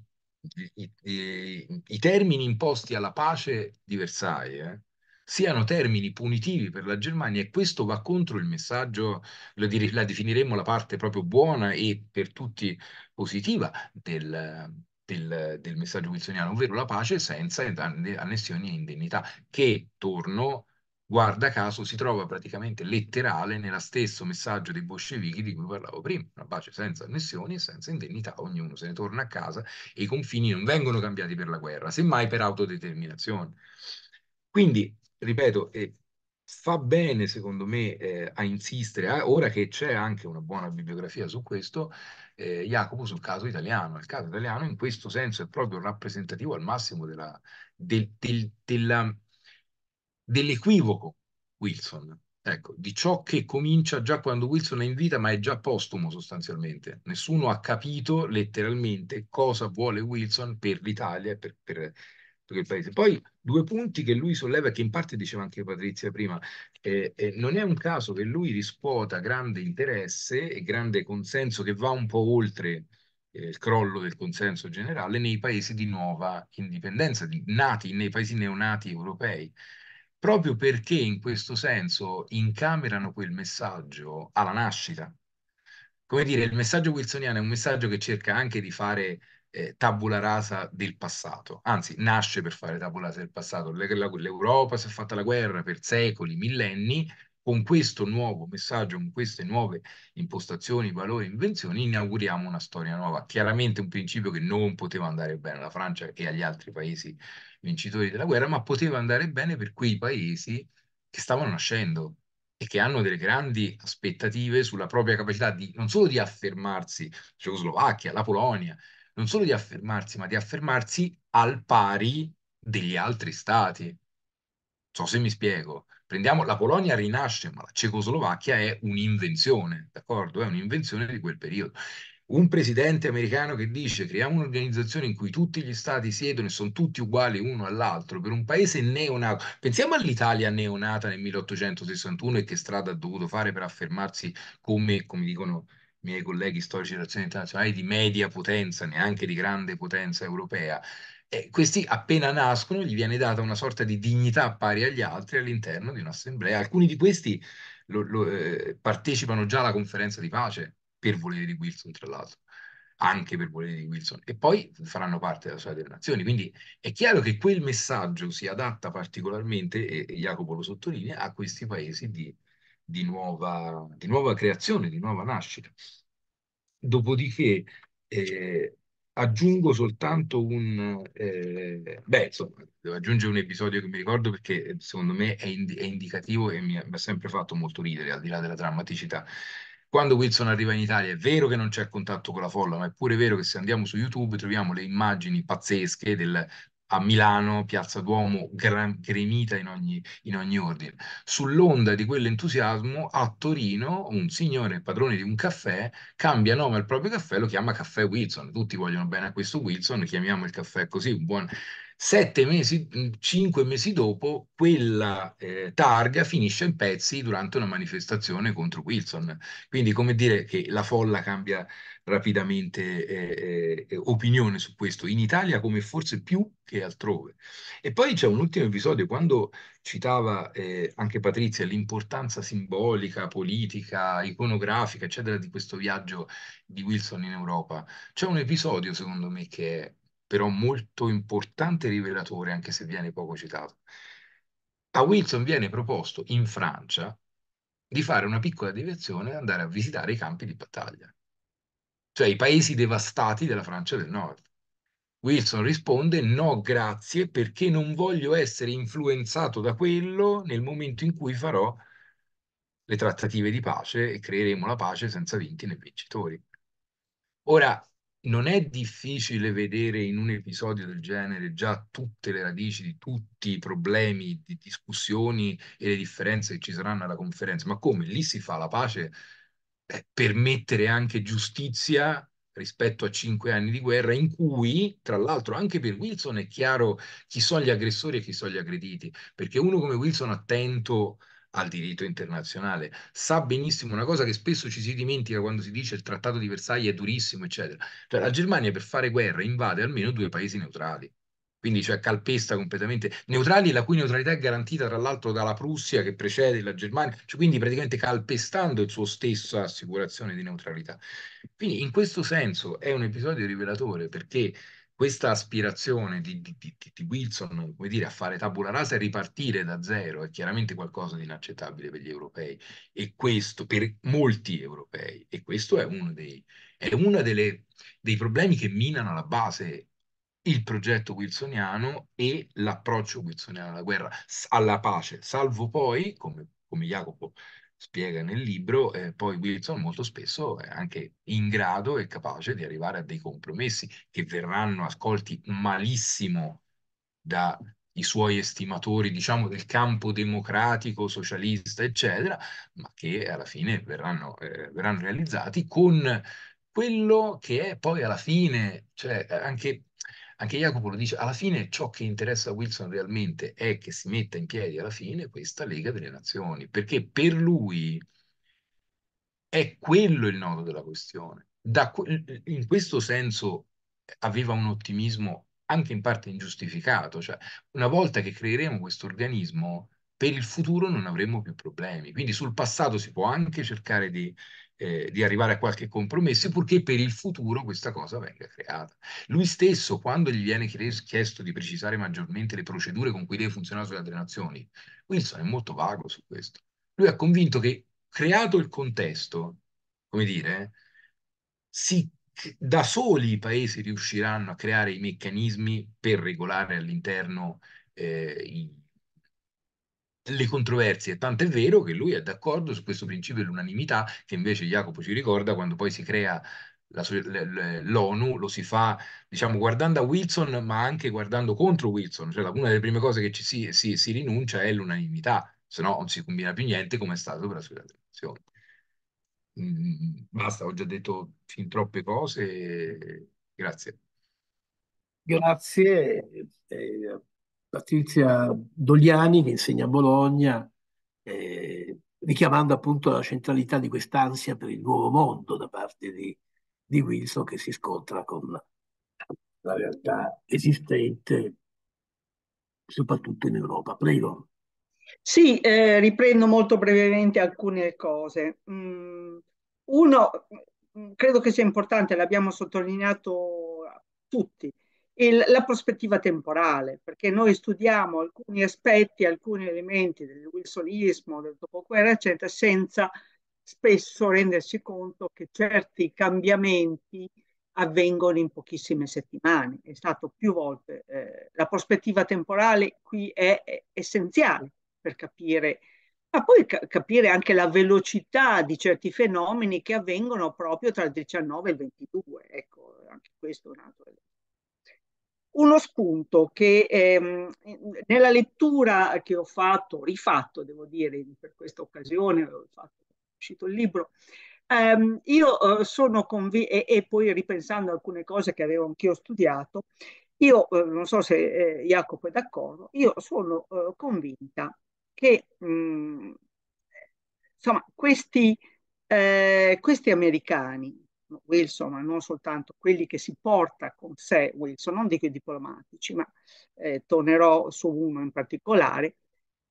i, i, i termini imposti alla pace di Versailles eh, siano termini punitivi per la Germania e questo va contro il messaggio, la, la definiremmo la parte proprio buona e per tutti positiva del, del, del messaggio wilsoniano, ovvero la pace senza annessioni e indennità, che, torno, guarda caso si trova praticamente letterale nello stesso messaggio dei bolscevichi di cui parlavo prima, una pace senza annessioni e senza indennità, ognuno se ne torna a casa e i confini non vengono cambiati per la guerra, semmai per autodeterminazione. Quindi, ripeto, eh, fa bene secondo me eh, a insistere, eh, ora che c'è anche una buona bibliografia su questo, eh, Jacopo sul caso italiano. Il caso italiano in questo senso è proprio rappresentativo al massimo della, del, del, della dell'equivoco Wilson, ecco, di ciò che comincia già quando Wilson è in vita, ma è già postumo sostanzialmente. Nessuno ha capito letteralmente cosa vuole Wilson per l'Italia e per, per, per, il paese. Poi due punti che lui solleva e che in parte diceva anche Patrizia prima, eh, eh, non è un caso che lui riscuota grande interesse e grande consenso che va un po' oltre eh, il crollo del consenso generale nei paesi di nuova indipendenza, di, nati nei paesi neonati europei proprio perché in questo senso incamerano quel messaggio alla nascita. Come dire, il messaggio wilsoniano è un messaggio che cerca anche di fare eh, tabula rasa del passato, anzi nasce per fare tabula rasa del passato. L'Europa si è fatta la guerra per secoli, millenni, con questo nuovo messaggio, con queste nuove impostazioni, valori, invenzioni, inauguriamo una storia nuova. Chiaramente un principio che non poteva andare bene alla Francia e agli altri paesi vincitori della guerra, ma poteva andare bene per quei paesi che stavano nascendo e che hanno delle grandi aspettative sulla propria capacità di non solo di affermarsi, la Cecoslovacchia, la Polonia, non solo di affermarsi, ma di affermarsi al pari degli altri stati. Non so se mi spiego. Prendiamo la Polonia rinasce, ma la Cecoslovacchia è un'invenzione, d'accordo? È un'invenzione di quel periodo. Un presidente americano che dice creiamo un'organizzazione in cui tutti gli stati siedono e sono tutti uguali uno all'altro per un paese neonato. Pensiamo all'Italia neonata nel 1861 e che strada ha dovuto fare per affermarsi come, come dicono i miei colleghi storici dell'azione internazionale, cioè, di media potenza, neanche di grande potenza europea eh, questi appena nascono gli viene data una sorta di dignità pari agli altri all'interno di un'assemblea. Alcuni di questi lo, lo, eh, partecipano già alla conferenza di pace per volere di Wilson, tra l'altro, anche per volere di Wilson, e poi faranno parte della Società delle Nazioni. Quindi è chiaro che quel messaggio si adatta particolarmente, e, e Jacopo lo sottolinea, a questi paesi di, di, nuova, di nuova creazione, di nuova nascita. Dopodiché, eh, Aggiungo soltanto un... Eh, beh, insomma, devo aggiungere un episodio che mi ricordo perché eh, secondo me è, ind- è indicativo e mi ha, mi ha sempre fatto molto ridere, al di là della drammaticità. Quando Wilson arriva in Italia è vero che non c'è contatto con la folla, ma è pure vero che se andiamo su YouTube troviamo le immagini pazzesche del a Milano, Piazza Duomo, gremita in ogni, in ogni ordine. Sull'onda di quell'entusiasmo, a Torino, un signore padrone di un caffè cambia nome al proprio caffè, lo chiama Caffè Wilson. Tutti vogliono bene a questo Wilson, chiamiamo il caffè così, un buon Sette mesi, cinque mesi dopo, quella eh, targa finisce in pezzi durante una manifestazione contro Wilson. Quindi, come dire che la folla cambia rapidamente eh, eh, eh, opinione su questo, in Italia come forse più che altrove. E poi c'è un ultimo episodio, quando citava eh, anche Patrizia l'importanza simbolica, politica, iconografica, eccetera, di questo viaggio di Wilson in Europa. C'è un episodio, secondo me, che è però molto importante e rivelatore, anche se viene poco citato. A Wilson viene proposto in Francia di fare una piccola deviazione e andare a visitare i campi di battaglia, cioè i paesi devastati della Francia del Nord. Wilson risponde no grazie perché non voglio essere influenzato da quello nel momento in cui farò le trattative di pace e creeremo la pace senza vinti né vincitori. Ora, non è difficile vedere in un episodio del genere già tutte le radici di tutti i problemi, di discussioni e le differenze che ci saranno alla conferenza, ma come lì si fa la pace eh, per mettere anche giustizia rispetto a cinque anni di guerra in cui, tra l'altro, anche per Wilson è chiaro chi sono gli aggressori e chi sono gli aggrediti, perché uno come Wilson attento al diritto internazionale, sa benissimo una cosa che spesso ci si dimentica quando si dice il trattato di Versailles è durissimo, eccetera. Cioè, la Germania per fare guerra invade almeno due paesi neutrali. Quindi cioè, calpesta completamente neutrali, la cui neutralità è garantita tra l'altro dalla Prussia che precede la Germania, cioè, quindi praticamente calpestando il suo stesso assicurazione di neutralità. Quindi in questo senso è un episodio rivelatore perché questa aspirazione di, di, di, di Wilson dire, a fare tabula rasa e ripartire da zero è chiaramente qualcosa di inaccettabile per gli europei e questo per molti europei e questo è uno dei, è una delle, dei problemi che minano alla base il progetto wilsoniano e l'approccio wilsoniano alla guerra, alla pace, salvo poi, come, come Jacopo spiega nel libro, eh, poi Wilson molto spesso è anche in grado e capace di arrivare a dei compromessi che verranno accolti malissimo dai suoi estimatori, diciamo, del campo democratico, socialista, eccetera, ma che alla fine verranno, eh, verranno realizzati con quello che è poi alla fine, cioè anche anche Jacopo lo dice, alla fine ciò che interessa a Wilson realmente è che si metta in piedi alla fine questa Lega delle Nazioni, perché per lui è quello il nodo della questione. Que- in questo senso aveva un ottimismo anche in parte ingiustificato, cioè una volta che creeremo questo organismo, per il futuro non avremo più problemi. Quindi sul passato si può anche cercare di eh, di arrivare a qualche compromesso purché per il futuro questa cosa venga creata. Lui stesso, quando gli viene chiesto di precisare maggiormente le procedure con cui deve funzionare sulle altre Wilson è molto vago su questo. Lui ha convinto che, creato il contesto, come dire, si, da soli i paesi riusciranno a creare i meccanismi per regolare all'interno eh, i le controversie, tant'è vero che lui è d'accordo su questo principio dell'unanimità che invece Jacopo ci ricorda quando poi si crea la, l'ONU, lo si fa diciamo guardando a Wilson ma anche guardando contro Wilson, cioè una delle prime cose che ci si, si, si rinuncia è l'unanimità, se no non si combina più niente come è stato per la sua attenzione. Nazioni. Mm, basta, ho già detto fin troppe cose, grazie. Grazie, eh, Patrizia Dogliani che insegna a Bologna, eh, richiamando appunto la centralità di quest'ansia per il nuovo mondo da parte di, di Wilson che si scontra con la realtà esistente, soprattutto in Europa. Prego. Sì, eh, riprendo molto brevemente alcune cose. Mm, uno, mm, credo che sia importante, l'abbiamo sottolineato tutti, il, la prospettiva temporale, perché noi studiamo alcuni aspetti, alcuni elementi del wilsonismo, del dopoguerra, eccetera, senza spesso rendersi conto che certi cambiamenti avvengono in pochissime settimane. È stato più volte eh, la prospettiva temporale qui è, è essenziale per capire, ma poi ca- capire anche la velocità di certi fenomeni che avvengono proprio tra il 19 e il 22. Ecco, anche questo è un altro elemento uno spunto che ehm, nella lettura che ho fatto, rifatto devo dire per questa occasione, ho fatto, è uscito il libro, ehm, io eh, sono convinta e, e, poi ripensando alcune cose che avevo anch'io studiato, io eh, non so se eh, Jacopo è d'accordo, io sono eh, convinta che mh, mm, insomma, questi, eh, questi americani Wilson, ma non soltanto quelli che si porta con sé Wilson, non dico i diplomatici, ma eh, tornerò su uno in particolare,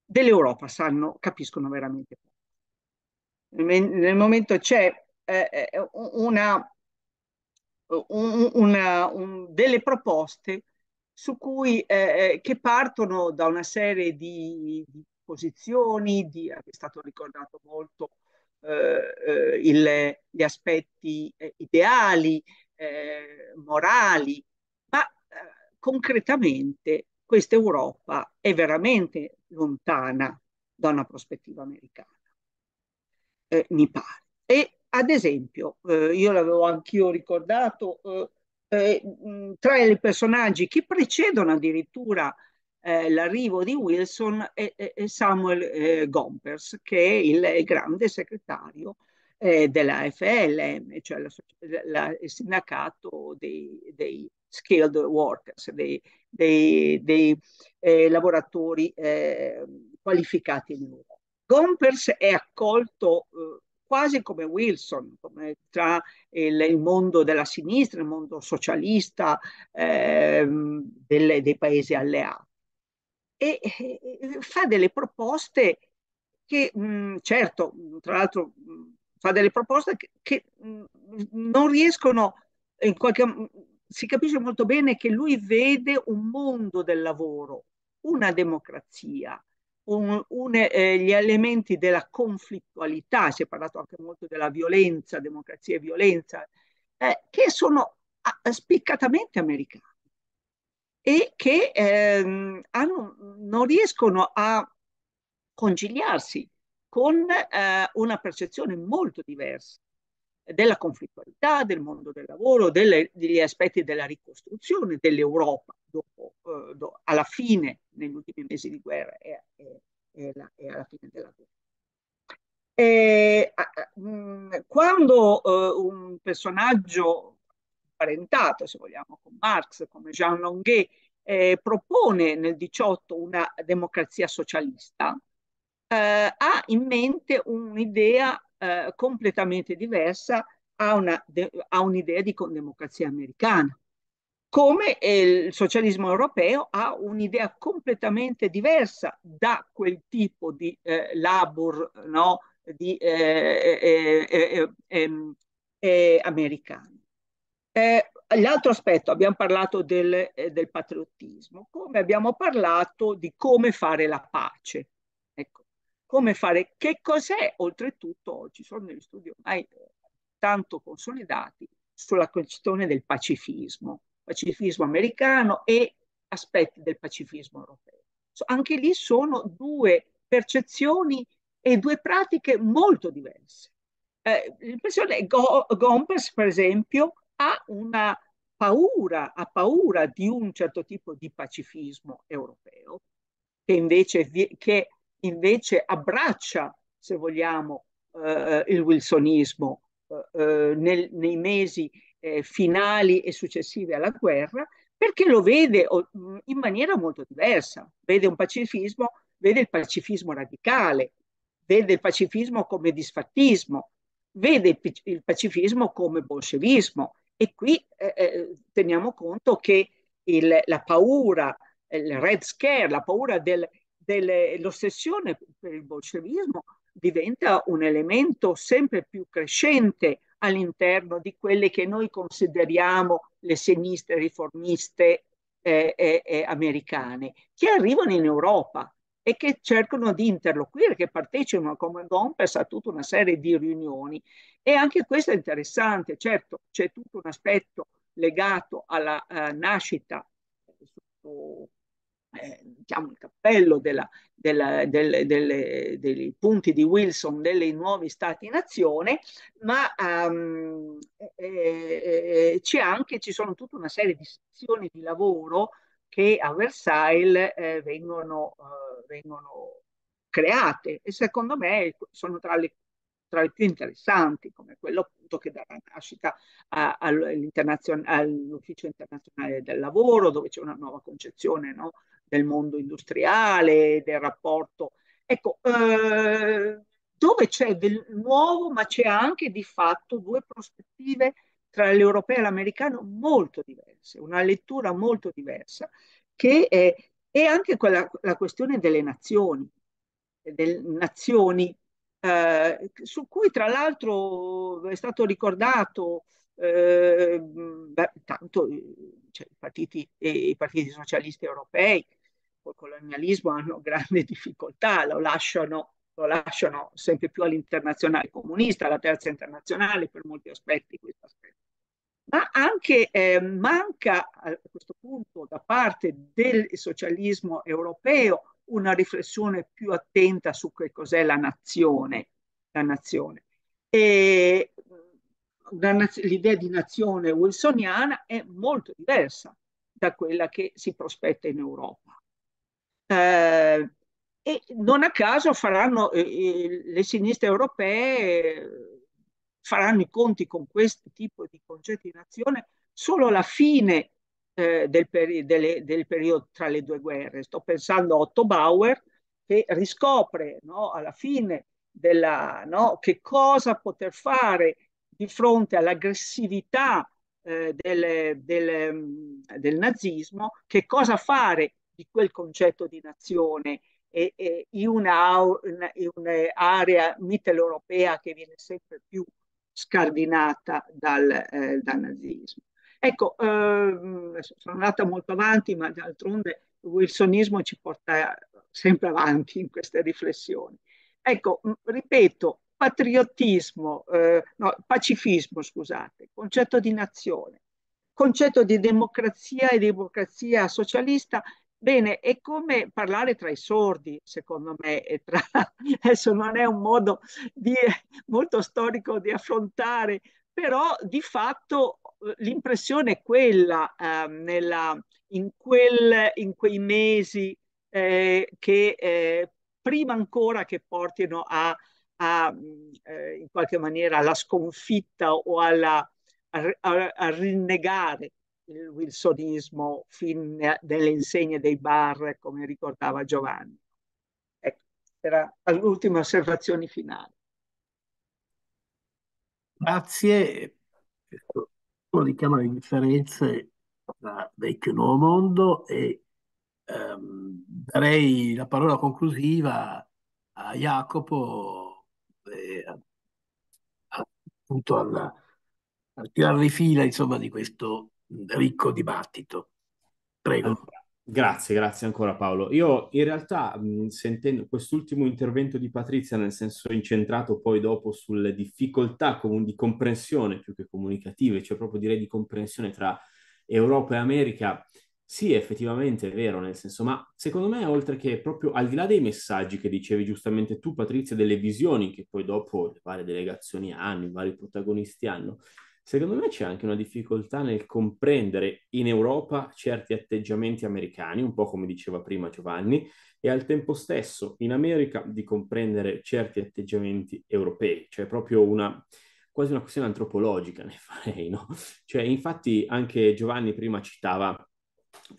dell'Europa sanno, capiscono veramente poco. Nel, momento c'è eh, eh, eh una, una un, delle proposte su cui, eh, eh, che partono da una serie di, di posizioni, di, è stato ricordato molto eh, eh, il, gli aspetti eh, ideali, morali, ma concretamente questa Europa è veramente lontana da una prospettiva americana, eh, mi pare. E ad esempio, eh, io l'avevo anch'io ricordato, eh, tra i personaggi che precedono addirittura eh, l'arrivo di Wilson e, e Samuel eh, Gompers, che è il grande segretario eh, della FLM, cioè la, la, il sindacato dei, dei skilled workers, dei, dei, dei eh, lavoratori eh, qualificati in Europa. Gompers è accolto eh, quasi come Wilson, come tra il, il, mondo della sinistra, il mondo socialista ehm, delle, dei paesi alleati e, fa delle proposte che, certo, tra l'altro fa delle proposte che, che non riescono in qualche si capisce molto bene che lui vede un mondo del lavoro, una democrazia, un, un, eh, gli elementi della conflittualità, si è parlato anche molto della violenza, democrazia e violenza, eh, che sono ah, spiccatamente americani e che ehm, hanno, non riescono a conciliarsi con eh, una percezione molto diversa della conflittualità, del mondo del lavoro, delle, degli aspetti della ricostruzione dell'Europa dopo, eh, do, alla fine, negli ultimi mesi di guerra e, e, e, la, e alla fine della guerra. E, a, a, mh, quando eh, un personaggio parentato, se vogliamo, con Marx, come Jean Longuet, eh, propone nel 18 una democrazia socialista, eh, ha in mente un'idea eh, completamente diversa, a un'idea un di democrazia americana. Come eh, il socialismo europeo ha un'idea completamente diversa da quel tipo di eh, labor no, di, eh, americano. Eh, l'altro aspetto, abbiamo parlato del, eh, del, patriottismo, come abbiamo parlato di come fare la pace. Ecco, come fare, che cos'è oltretutto oggi, sono degli studi ormai tanto consolidati sulla questione del pacifismo, pacifismo americano e aspetti del pacifismo europeo. So, anche lì sono due percezioni e due pratiche molto diverse. Eh, l'impressione è Go- Gombers, per esempio, ha una paura, ha paura di un certo tipo di pacifismo europeo, che invece, che invece abbraccia, se vogliamo, eh, il wilsonismo eh, eh, nel, nei mesi eh, finali e successivi alla guerra, perché lo vede mm, in maniera molto diversa, vede un pacifismo, vede il pacifismo radicale, vede il pacifismo come disfattismo, vede il pacifismo come bolscevismo, e qui eh, eh, teniamo conto che il, la paura, eh, il red scare, la paura del, dell'ossessione per il bolscevismo diventa un elemento sempre più crescente all'interno di quelle che noi consideriamo le sinistre riformiste eh, eh, eh americane, che arrivano in Europa e che cercano di interloquire, che partecipano come GOMPES a tutta una serie di riunioni. E anche questo è interessante, certo c'è tutto un aspetto legato alla eh, nascita eh, sotto eh, diciamo, il cappello della, della, delle, delle, dei punti di Wilson dei nuovi stati in azione, ma ehm, eh, eh, eh, c'è anche, ci sono tutta una serie di sezioni di lavoro che a Versailles eh, vengono, eh, vengono, create e secondo me sono tra le, tra le, più interessanti, come quello appunto che darà nascita all'Ufficio internazionale del lavoro, dove c'è una nuova concezione no? del mondo industriale, del rapporto. Ecco, eh, dove c'è del nuovo, ma c'è anche di fatto due prospettive tra l'europeo e l'americano molto diverse, una lettura molto diversa, che è, è anche quella, la questione delle nazioni, del, nazioni eh, su cui tra l'altro è stato ricordato eh, beh, tanto cioè, i, partiti, i partiti socialisti europei col colonialismo hanno grande difficoltà, lo lasciano lo lasciano sempre più all'internazionale comunista, alla terza internazionale per molti aspetti. aspetti. Ma anche eh, manca a questo punto da parte del socialismo europeo una riflessione più attenta su che cos'è la nazione. La nazione. E, l'idea di nazione wilsoniana è molto diversa da quella che si prospetta in Europa. Eh, e non a caso faranno eh, eh, le sinistre europee faranno i conti con questo tipo di di nazione solo alla fine eh, del, peri delle, del, periodo tra le due guerre. Sto pensando a Otto Bauer che riscopre no, alla fine della, no, che cosa poter fare di fronte all'aggressività eh, del, del, del nazismo, che cosa fare di quel concetto di nazione e, e in un'area un mitteleuropea che viene sempre più scardinata dal, eh, dal nazismo. Ecco, ehm, sono andata molto avanti, ma d'altronde il wilsonismo ci porta sempre avanti in queste riflessioni. Ecco, ripeto, patriottismo, eh, no, pacifismo, scusate, concetto di nazione, concetto di democrazia e democrazia socialista Bene, è come parlare tra i sordi, secondo me, tra... [laughs] adesso non è un modo di... molto storico di affrontare, però di fatto eh, l'impressione è quella eh, nella... in, quel... in, quei mesi eh, che eh, prima ancora che portino a, a eh, in qualche maniera alla sconfitta o alla, a, a rinnegare il wilsonismo fin delle insegne dei bar, come ricordava Giovanni. Ecco, era l'ultima osservazione finale. Grazie. Uno richiama le differenze tra vecchio e nuovo mondo e ehm, darei la parola conclusiva a Jacopo e eh, appunto al tirare le fila insomma, di questo ricco dibattito. Prego. Grazie, grazie ancora Paolo. Io in realtà sentendo quest'ultimo intervento di Patrizia, nel senso incentrato poi dopo sulle difficoltà com- di comprensione più che comunicative, cioè proprio direi di comprensione tra Europa e America, sì, effettivamente è vero, nel senso, ma secondo me oltre che proprio al di là dei messaggi che dicevi giustamente tu Patrizia, delle visioni che poi dopo le varie delegazioni hanno, i vari protagonisti hanno, secondo me c'è anche una difficoltà nel comprendere in Europa certi atteggiamenti americani, un po' come diceva prima Giovanni, e al tempo stesso in America di comprendere certi atteggiamenti europei, cioè proprio una quasi una questione antropologica ne [laughs] farei, no? Cioè, infatti anche Giovanni prima citava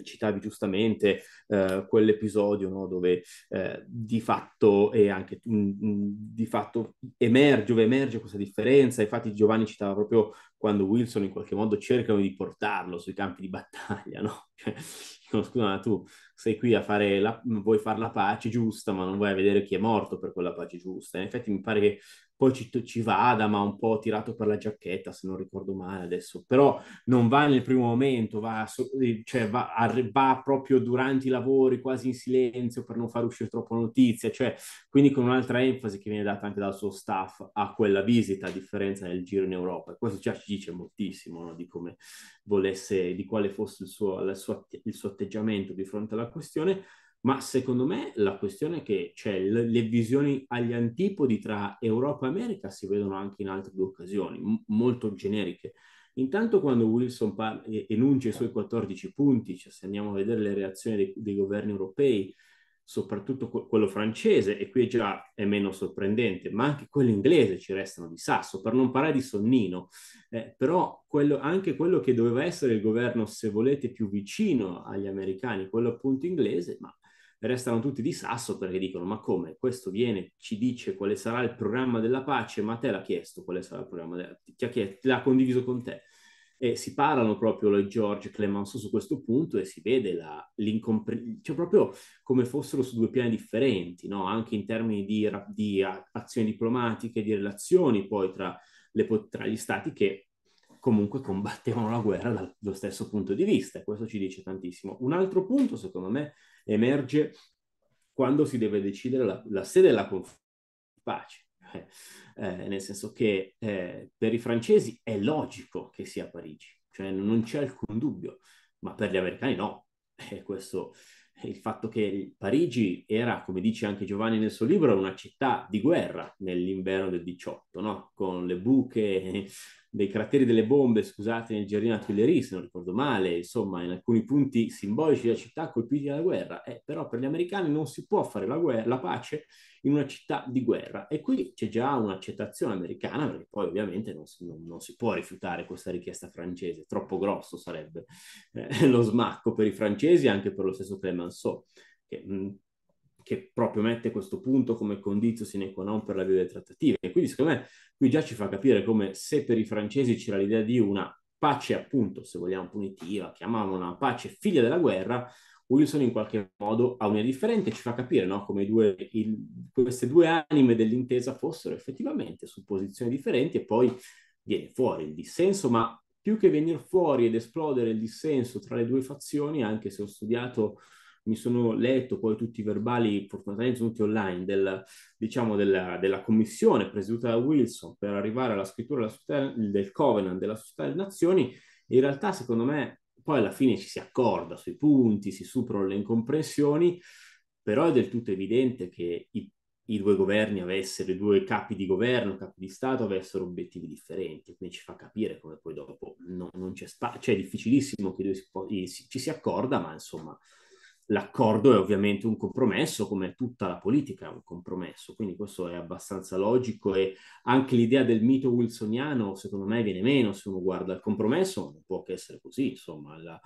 citavi giustamente eh, quell'episodio no, dove eh, di fatto e anche mh, mm, mm, di fatto emerge, dove emerge questa differenza, infatti Giovanni citava proprio quando Wilson in qualche modo cercano di portarlo sui campi di battaglia, no? [laughs] Cioè, dicono, scusa, ma tu sei qui a fare la, vuoi fare la pace giusta, ma non vai a vedere chi è morto per quella pace giusta. In effetti mi pare che poi ci, ci, vada, ma un po' tirato per la giacchetta, se non ricordo male adesso, però non va nel primo momento, va, eh, cioè va, va, proprio durante i lavori, quasi in silenzio, per non far uscire troppo notizie, cioè, quindi con un'altra enfasi che viene data anche dal suo staff a quella visita, a differenza del giro in Europa. E questo già ci dice moltissimo no? di come volesse, di quale fosse il suo, il suo, il suo atteggiamento di fronte alla questione. Ma secondo me la questione è che cioè, le, le, visioni agli antipodi tra Europa e America si vedono anche in altre due occasioni, m- molto generiche. Intanto quando Wilson parla, enuncia i suoi 14 punti, cioè se andiamo a vedere le reazioni dei, dei governi europei, soprattutto que- quello francese, e qui è già è meno sorprendente, ma anche quello inglese ci restano di sasso, per non parlare di sonnino. Eh, però quello, anche quello che doveva essere il governo, se volete, più vicino agli americani, quello appunto inglese, ma restano tutti di sasso perché dicono ma come questo viene ci dice quale sarà il programma della pace ma te l'ha chiesto quale sarà il programma della ti ha chiesto, l'ha condiviso con te e si parlano proprio Lloyd George e Clemenceau su questo punto e si vede la, l'incomprensione, cioè proprio come fossero su due piani differenti, no? anche in termini di, di azioni diplomatiche, di relazioni poi tra, le, tra gli stati che comunque combattevano la guerra dallo stesso punto di vista. E Questo ci dice tantissimo. Un altro punto, secondo me, emerge quando si deve decidere la, la sede della Pace. Eh, eh, nel senso che eh, per i francesi è logico che sia Parigi, cioè non c'è alcun dubbio, ma per gli americani no. E eh, questo il fatto che Parigi era, come dice anche Giovanni nel suo libro, una città di guerra nell'inverno del 18, no? con le buche, dei crateri delle bombe, scusate, nel Gerina Tuileries, se non ricordo male, insomma, in alcuni punti simbolici della città colpiti dalla guerra. Eh, però per gli americani non si può fare la, guerra, la pace in una città di guerra. E qui c'è già un'accettazione americana, perché poi ovviamente non si, non, non si può rifiutare questa richiesta francese, troppo grosso sarebbe eh, [laughs] lo smacco per i francesi e anche per lo stesso Clemenceau, che mh, mm, che proprio mette questo punto come condizio sine qua non per la via delle trattative. E quindi secondo me qui già ci fa capire come se per i francesi c'era l'idea di una pace appunto, se vogliamo punitiva, chiamavano una pace figlia della guerra, Wilson in qualche modo ha un'idea differente, ci fa capire no, come due, il, queste due anime dell'intesa fossero effettivamente su posizioni differenti e poi viene fuori il dissenso, ma più che venire fuori ed esplodere il dissenso tra le due fazioni, anche se ho studiato mi sono letto poi tutti i verbali, fortunatamente sono tutti online, del, diciamo della, della, commissione presieduta da Wilson per arrivare alla scrittura della società, del Covenant della Società delle Nazioni, in realtà secondo me poi alla fine ci si accorda sui punti, si superano le incomprensioni, però è del tutto evidente che i, i due governi avessero, i due capi di governo, capi di Stato avessero obiettivi differenti, quindi ci fa capire come poi dopo no, non c'è spazio, cioè è difficilissimo che si, ci si accorda, ma insomma L'accordo è ovviamente un compromesso, come tutta la politica è un compromesso, quindi questo è abbastanza logico e anche l'idea del mito wilsoniano secondo me viene meno se uno guarda il compromesso, non può che essere così, insomma, la,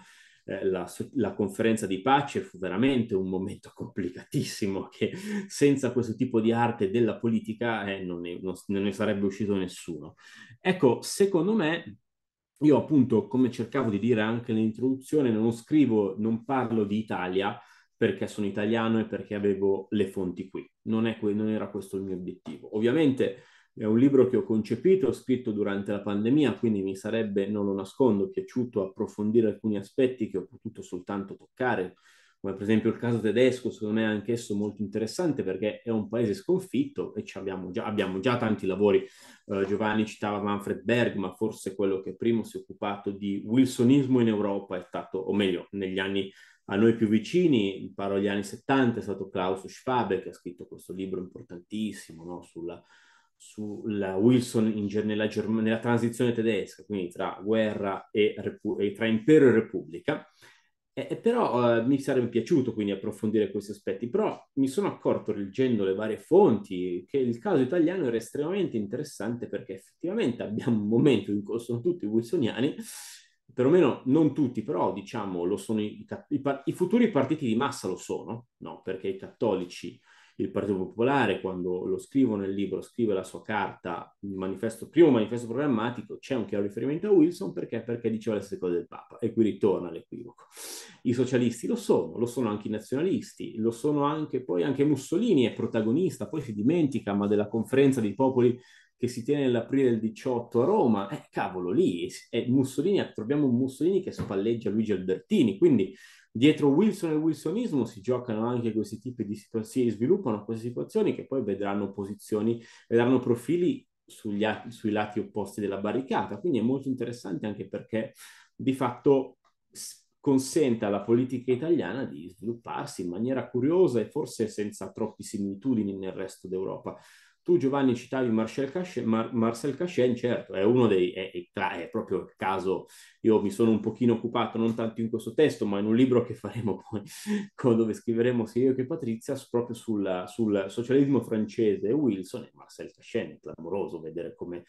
eh, la, la, conferenza di pace fu veramente un momento complicatissimo che senza questo tipo di arte della politica eh, non, ne, non, non, ne, sarebbe uscito nessuno. Ecco, secondo me io appunto, come cercavo di dire anche nell'introduzione, non scrivo, non parlo di Italia perché sono italiano e perché avevo le fonti qui. Non, que- non era questo il mio obiettivo. Ovviamente è un libro che ho concepito, ho scritto durante la pandemia, quindi mi sarebbe, non lo nascondo, piaciuto approfondire alcuni aspetti che ho potuto soltanto toccare come per esempio il caso tedesco, secondo me è anch'esso molto interessante perché è un paese sconfitto e abbiamo già, abbiamo, già, tanti lavori. Eh, Giovanni citava Manfred Berg, ma forse quello che prima si è occupato di wilsonismo in Europa è stato, o meglio, negli anni a noi più vicini, parlo degli anni 70, è stato Klaus Schwabe che ha scritto questo libro importantissimo no? sulla, sulla Wilson in, nella, nella, transizione tedesca, quindi tra guerra e, e tra impero e repubblica. Eh, eh, però eh, mi sarebbe piaciuto quindi approfondire questi aspetti, però mi sono accorto leggendo le varie fonti che il caso italiano era estremamente interessante perché effettivamente abbiamo un momento in cui sono tutti wilsoniani, perlomeno non tutti, però diciamo lo sono i, i, i, i futuri partiti di massa lo sono, no? perché i cattolici il Partito Popolare, quando lo scrivo nel libro, scrive la sua carta, il manifesto, primo manifesto programmatico, c'è un chiaro riferimento a Wilson perché? perché diceva le stesse cose del Papa. E qui ritorna l'equivoco. I socialisti lo sono, lo sono anche i nazionalisti, lo sono anche poi anche Mussolini è protagonista, poi si dimentica, ma della conferenza dei popoli che si tiene nell'aprile del 18 a Roma, eh, cavolo, lì è eh, Mussolini, troviamo Mussolini che spalleggia Luigi Albertini, quindi dietro Wilson e wilsonismo si giocano anche questi tipi di situazioni, si sviluppano queste situazioni che poi vedranno posizioni, vedranno profili sugli, sui lati opposti della barricata. Quindi è molto interessante anche perché di fatto consente alla politica italiana di svilupparsi in maniera curiosa e forse senza troppe similitudini nel resto d'Europa. Tu Giovanni citavi Marcel Cacien, Mar- Marcel Cacien certo, è uno dei, è, è, è, proprio il caso, io mi sono un pochino occupato non tanto in questo testo, ma in un libro che faremo poi, [laughs] dove scriveremo sia io che Patrizia, proprio sulla, sul socialismo francese Wilson e Marcel Cacien, è clamoroso vedere come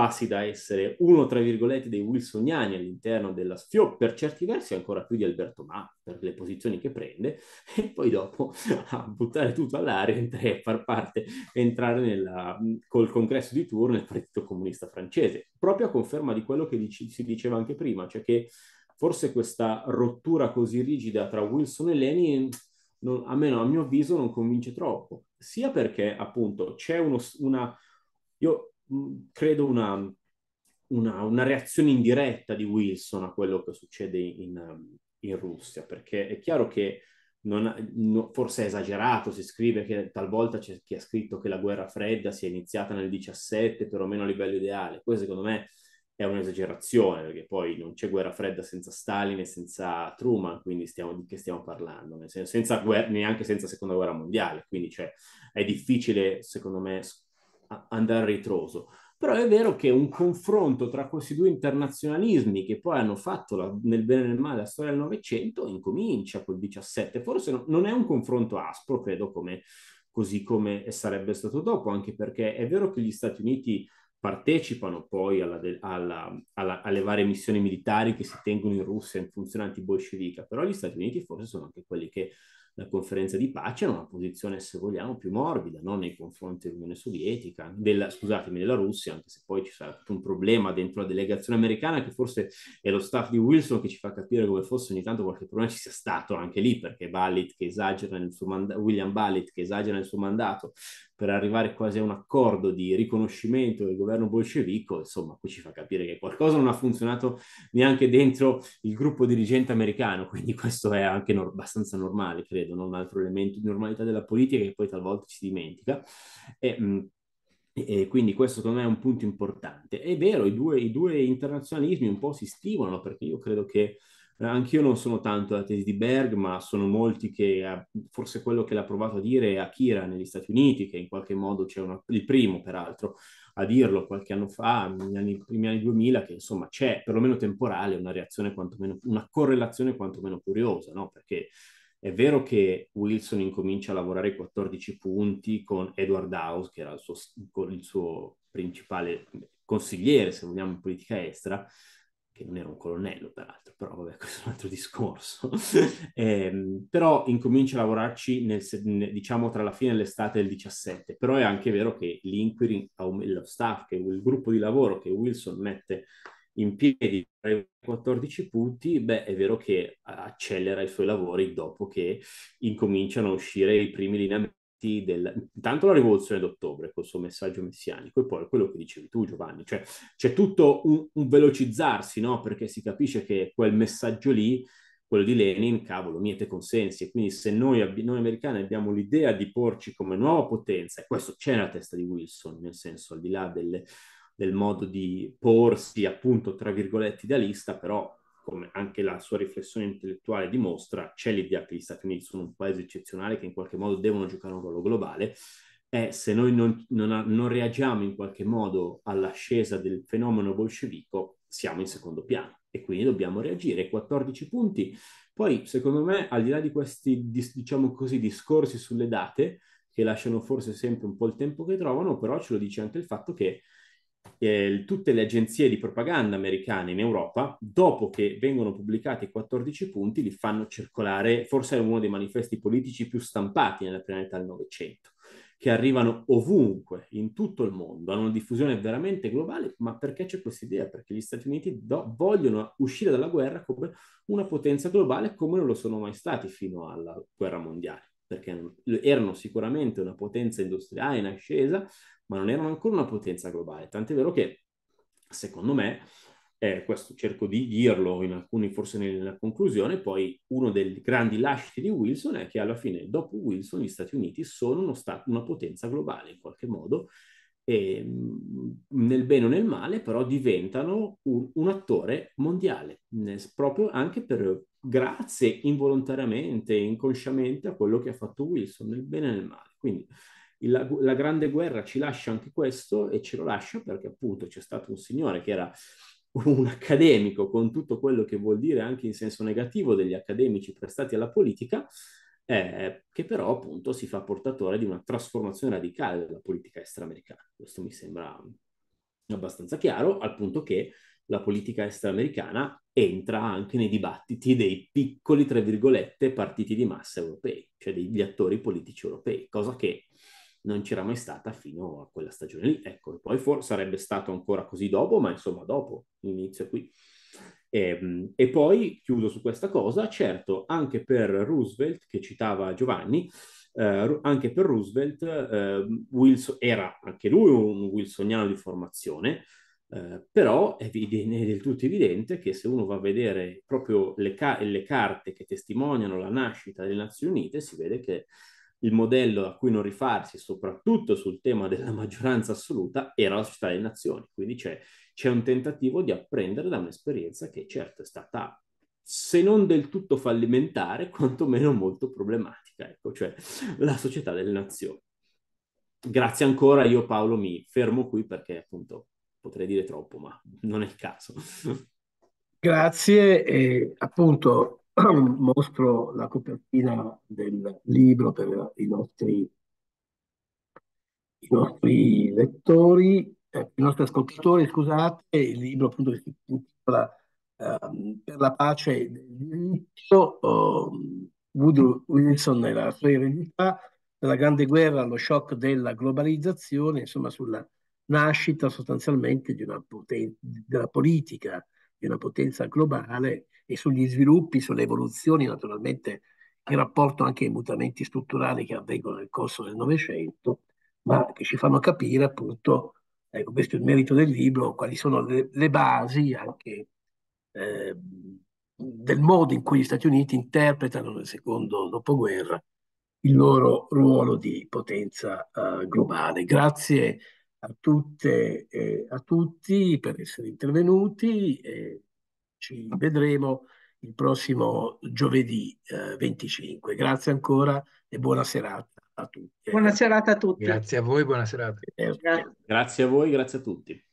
passi da essere uno, tra virgolette, dei wilsoniani all'interno della Sfio, per certi versi ancora più di Alberto Ma, per le posizioni che prende, [laughs] e poi dopo a buttare tutto all'aria e far parte, entrare nella, col congresso di turno nel Partito Comunista Francese, proprio a conferma di quello che dici, si diceva anche prima, cioè che forse questa rottura così rigida tra Wilson e Lenin non, almeno a mio avviso non convince troppo, sia perché appunto c'è uno, una... Io Mm, credo una, una, una, reazione indiretta di Wilson a quello che succede in, um, in Russia, perché è chiaro che ha, no, forse è esagerato, si scrive che talvolta c'è chi ha scritto che la guerra fredda sia iniziata nel 17, perlomeno a livello ideale, poi secondo me è un'esagerazione, perché poi non c'è guerra fredda senza Stalin e senza Truman, quindi stiamo, di che stiamo parlando? Nel Senso, senza guerra, neanche senza seconda guerra mondiale, quindi cioè, è difficile, secondo me, andare a ritroso. Però è vero che un confronto tra questi due internazionalismi che poi hanno fatto la, nel bene e nel male la storia del Novecento incomincia col 17. Forse no, non è un confronto aspro, credo, come, così come sarebbe stato dopo, anche perché è vero che gli Stati Uniti partecipano poi alla alla, alla, alle varie missioni militari che si tengono in Russia in funzione anti-bolscevica, però gli Stati Uniti forse sono anche quelli che la conferenza di pace era una posizione, se vogliamo, più morbida no? nei confronti dell'Unione Sovietica, della, scusatemi, della Russia, anche se poi ci sarà tutto un problema dentro la delegazione americana, che forse è lo staff di Wilson che ci fa capire come fosse ogni tanto qualche problema ci sia stato anche lì, perché Ballit che esagera nel suo mandato, William Ballit che esagera nel suo mandato, per arrivare quasi a un accordo di riconoscimento del governo bolscevico, insomma, qui ci fa capire che qualcosa non ha funzionato neanche dentro il gruppo dirigente americano, quindi questo è anche no- abbastanza normale, credo, no? un altro elemento di normalità della politica che poi talvolta ci dimentica. E, mh, mm, e quindi questo secondo me è un punto importante. È vero, i due, i due internazionalismi un po' si stimolano perché io credo che eh, anch'io non sono tanto la tesi di Berg, ma sono molti che, eh, forse quello che l'ha provato a dire è Akira negli Stati Uniti, che in qualche modo c'è una, il primo peraltro a dirlo qualche anno fa, nei primi anni 2000, che insomma c'è perlomeno temporale una reazione quantomeno, una correlazione quantomeno curiosa, no? Perché è vero che Wilson incomincia a lavorare 14 punti con Edward House, che era il suo, il suo principale consigliere, se vogliamo, in politica estera, che non era un colonnello peraltro, però vabbè, [laughs] questo è un altro discorso. [laughs] eh, però incomincia a lavorarci, nel, diciamo, tra la fine dell'estate e il 17. Però è anche vero che l'inquiry, lo staff, che il gruppo di lavoro che Wilson mette in piedi tra i 14 punti, beh, è vero che accelera i suoi lavori dopo che incominciano a uscire i primi lineamenti aspetti del... Intanto la rivoluzione d'ottobre col suo messaggio messianico e poi quello che dicevi tu Giovanni, cioè c'è tutto un, un velocizzarsi, no? Perché si capisce che quel messaggio lì, quello di Lenin, cavolo, miete consensi e quindi se noi, abbi- noi americani abbiamo l'idea di porci come nuova potenza, e questo c'è nella testa di Wilson, nel senso al di là delle, del modo di porsi appunto tra virgolette idealista, però come anche la sua riflessione intellettuale dimostra, c'è l'idea che gli Stati Uniti sono un paese eccezionale che in qualche modo devono giocare un ruolo globale. Eh, se noi non, non, non reagiamo in qualche modo all'ascesa del fenomeno bolscevico, siamo in secondo piano e quindi dobbiamo reagire. 14 punti. Poi, secondo me, al di là di questi, diciamo così, discorsi sulle date, che lasciano forse sempre un po' il tempo che trovano, però ce lo dice anche il fatto che eh, tutte le agenzie di propaganda americane in Europa, dopo che vengono pubblicati i 14 punti, li fanno circolare, forse è uno dei manifesti politici più stampati nella prima del Novecento, che arrivano ovunque, in tutto il mondo, hanno una diffusione veramente globale, ma perché c'è questa idea? Perché gli Stati Uniti do- vogliono uscire dalla guerra come una potenza globale come non lo sono mai stati fino alla guerra mondiale perché erano sicuramente una potenza industriale in ascesa, ma non erano ancora una potenza globale. Tant'è vero che, secondo me, eh, questo cerco di dirlo in alcuni, forse nella conclusione, poi uno dei grandi lasciti di Wilson è che alla fine, dopo Wilson, gli Stati Uniti sono sta- una potenza globale in qualche modo, e, mm, nel bene o nel male, però diventano un, un attore mondiale, nel, proprio anche per, grazie involontariamente, inconsciamente a quello che ha fatto Wilson, nel bene e nel male. Quindi la, la, Grande Guerra ci lascia anche questo e ce lo lascia perché appunto c'è stato un signore che era [laughs] un accademico con tutto quello che vuol dire anche in senso negativo degli accademici prestati alla politica, eh, che però appunto si fa portatore di una trasformazione radicale della politica estera Questo mi sembra abbastanza chiaro, al punto che la politica estera entra anche nei dibattiti dei piccoli, tra virgolette, partiti di massa europei, cioè degli attori politici europei, cosa che non c'era mai stata fino a quella stagione lì. Ecco, poi for- sarebbe stato ancora così dopo, ma insomma dopo l'inizio qui. E, ehm, e, poi, chiudo su questa cosa, certo, anche per Roosevelt, che citava Giovanni, eh, anche per Roosevelt eh, Wilson, era anche lui un wilsoniano di formazione, eh, però è, è, del tutto evidente che se uno va a vedere proprio le, ca- le carte che testimoniano la nascita delle Nazioni Unite, si vede che il modello a cui non rifarsi, soprattutto sul tema della maggioranza assoluta, era la società delle nazioni. Quindi c'è, c'è un tentativo di apprendere da un'esperienza che certo è stata se non del tutto fallimentare, [laughs] quantomeno molto problematica, ecco, cioè la società delle nazioni. Grazie ancora, io Paolo mi fermo qui perché appunto potrei dire troppo, ma non è il caso. [laughs] Grazie, e appunto [clears throat] mostro la copertina del libro per i nostri, i nostri lettori, eh, i nostri ascoltatori, scusate, il libro appunto che si intitola ehm, Per la pace del diritto, ehm, Woodrow Wilson e la sua eredità, dalla grande guerra allo shock della globalizzazione, insomma sulla nascita sostanzialmente di una potenza, della politica di una potenza globale e sugli sviluppi, sulle evoluzioni naturalmente in rapporto anche ai mutamenti strutturali che avvengono nel corso del Novecento, ma che ci fanno capire appunto, ecco questo è il merito del libro, quali sono le, le basi anche eh, del modo in cui gli Stati Uniti interpretano nel secondo dopoguerra il loro ruolo di potenza eh, globale. Grazie a, tutte, eh, a tutti per essere intervenuti e ci vedremo il prossimo giovedì eh, 25. Grazie ancora e buona serata a tutti. Buona serata a tutti. Grazie a voi, buona serata. Grazie a voi, grazie a tutti.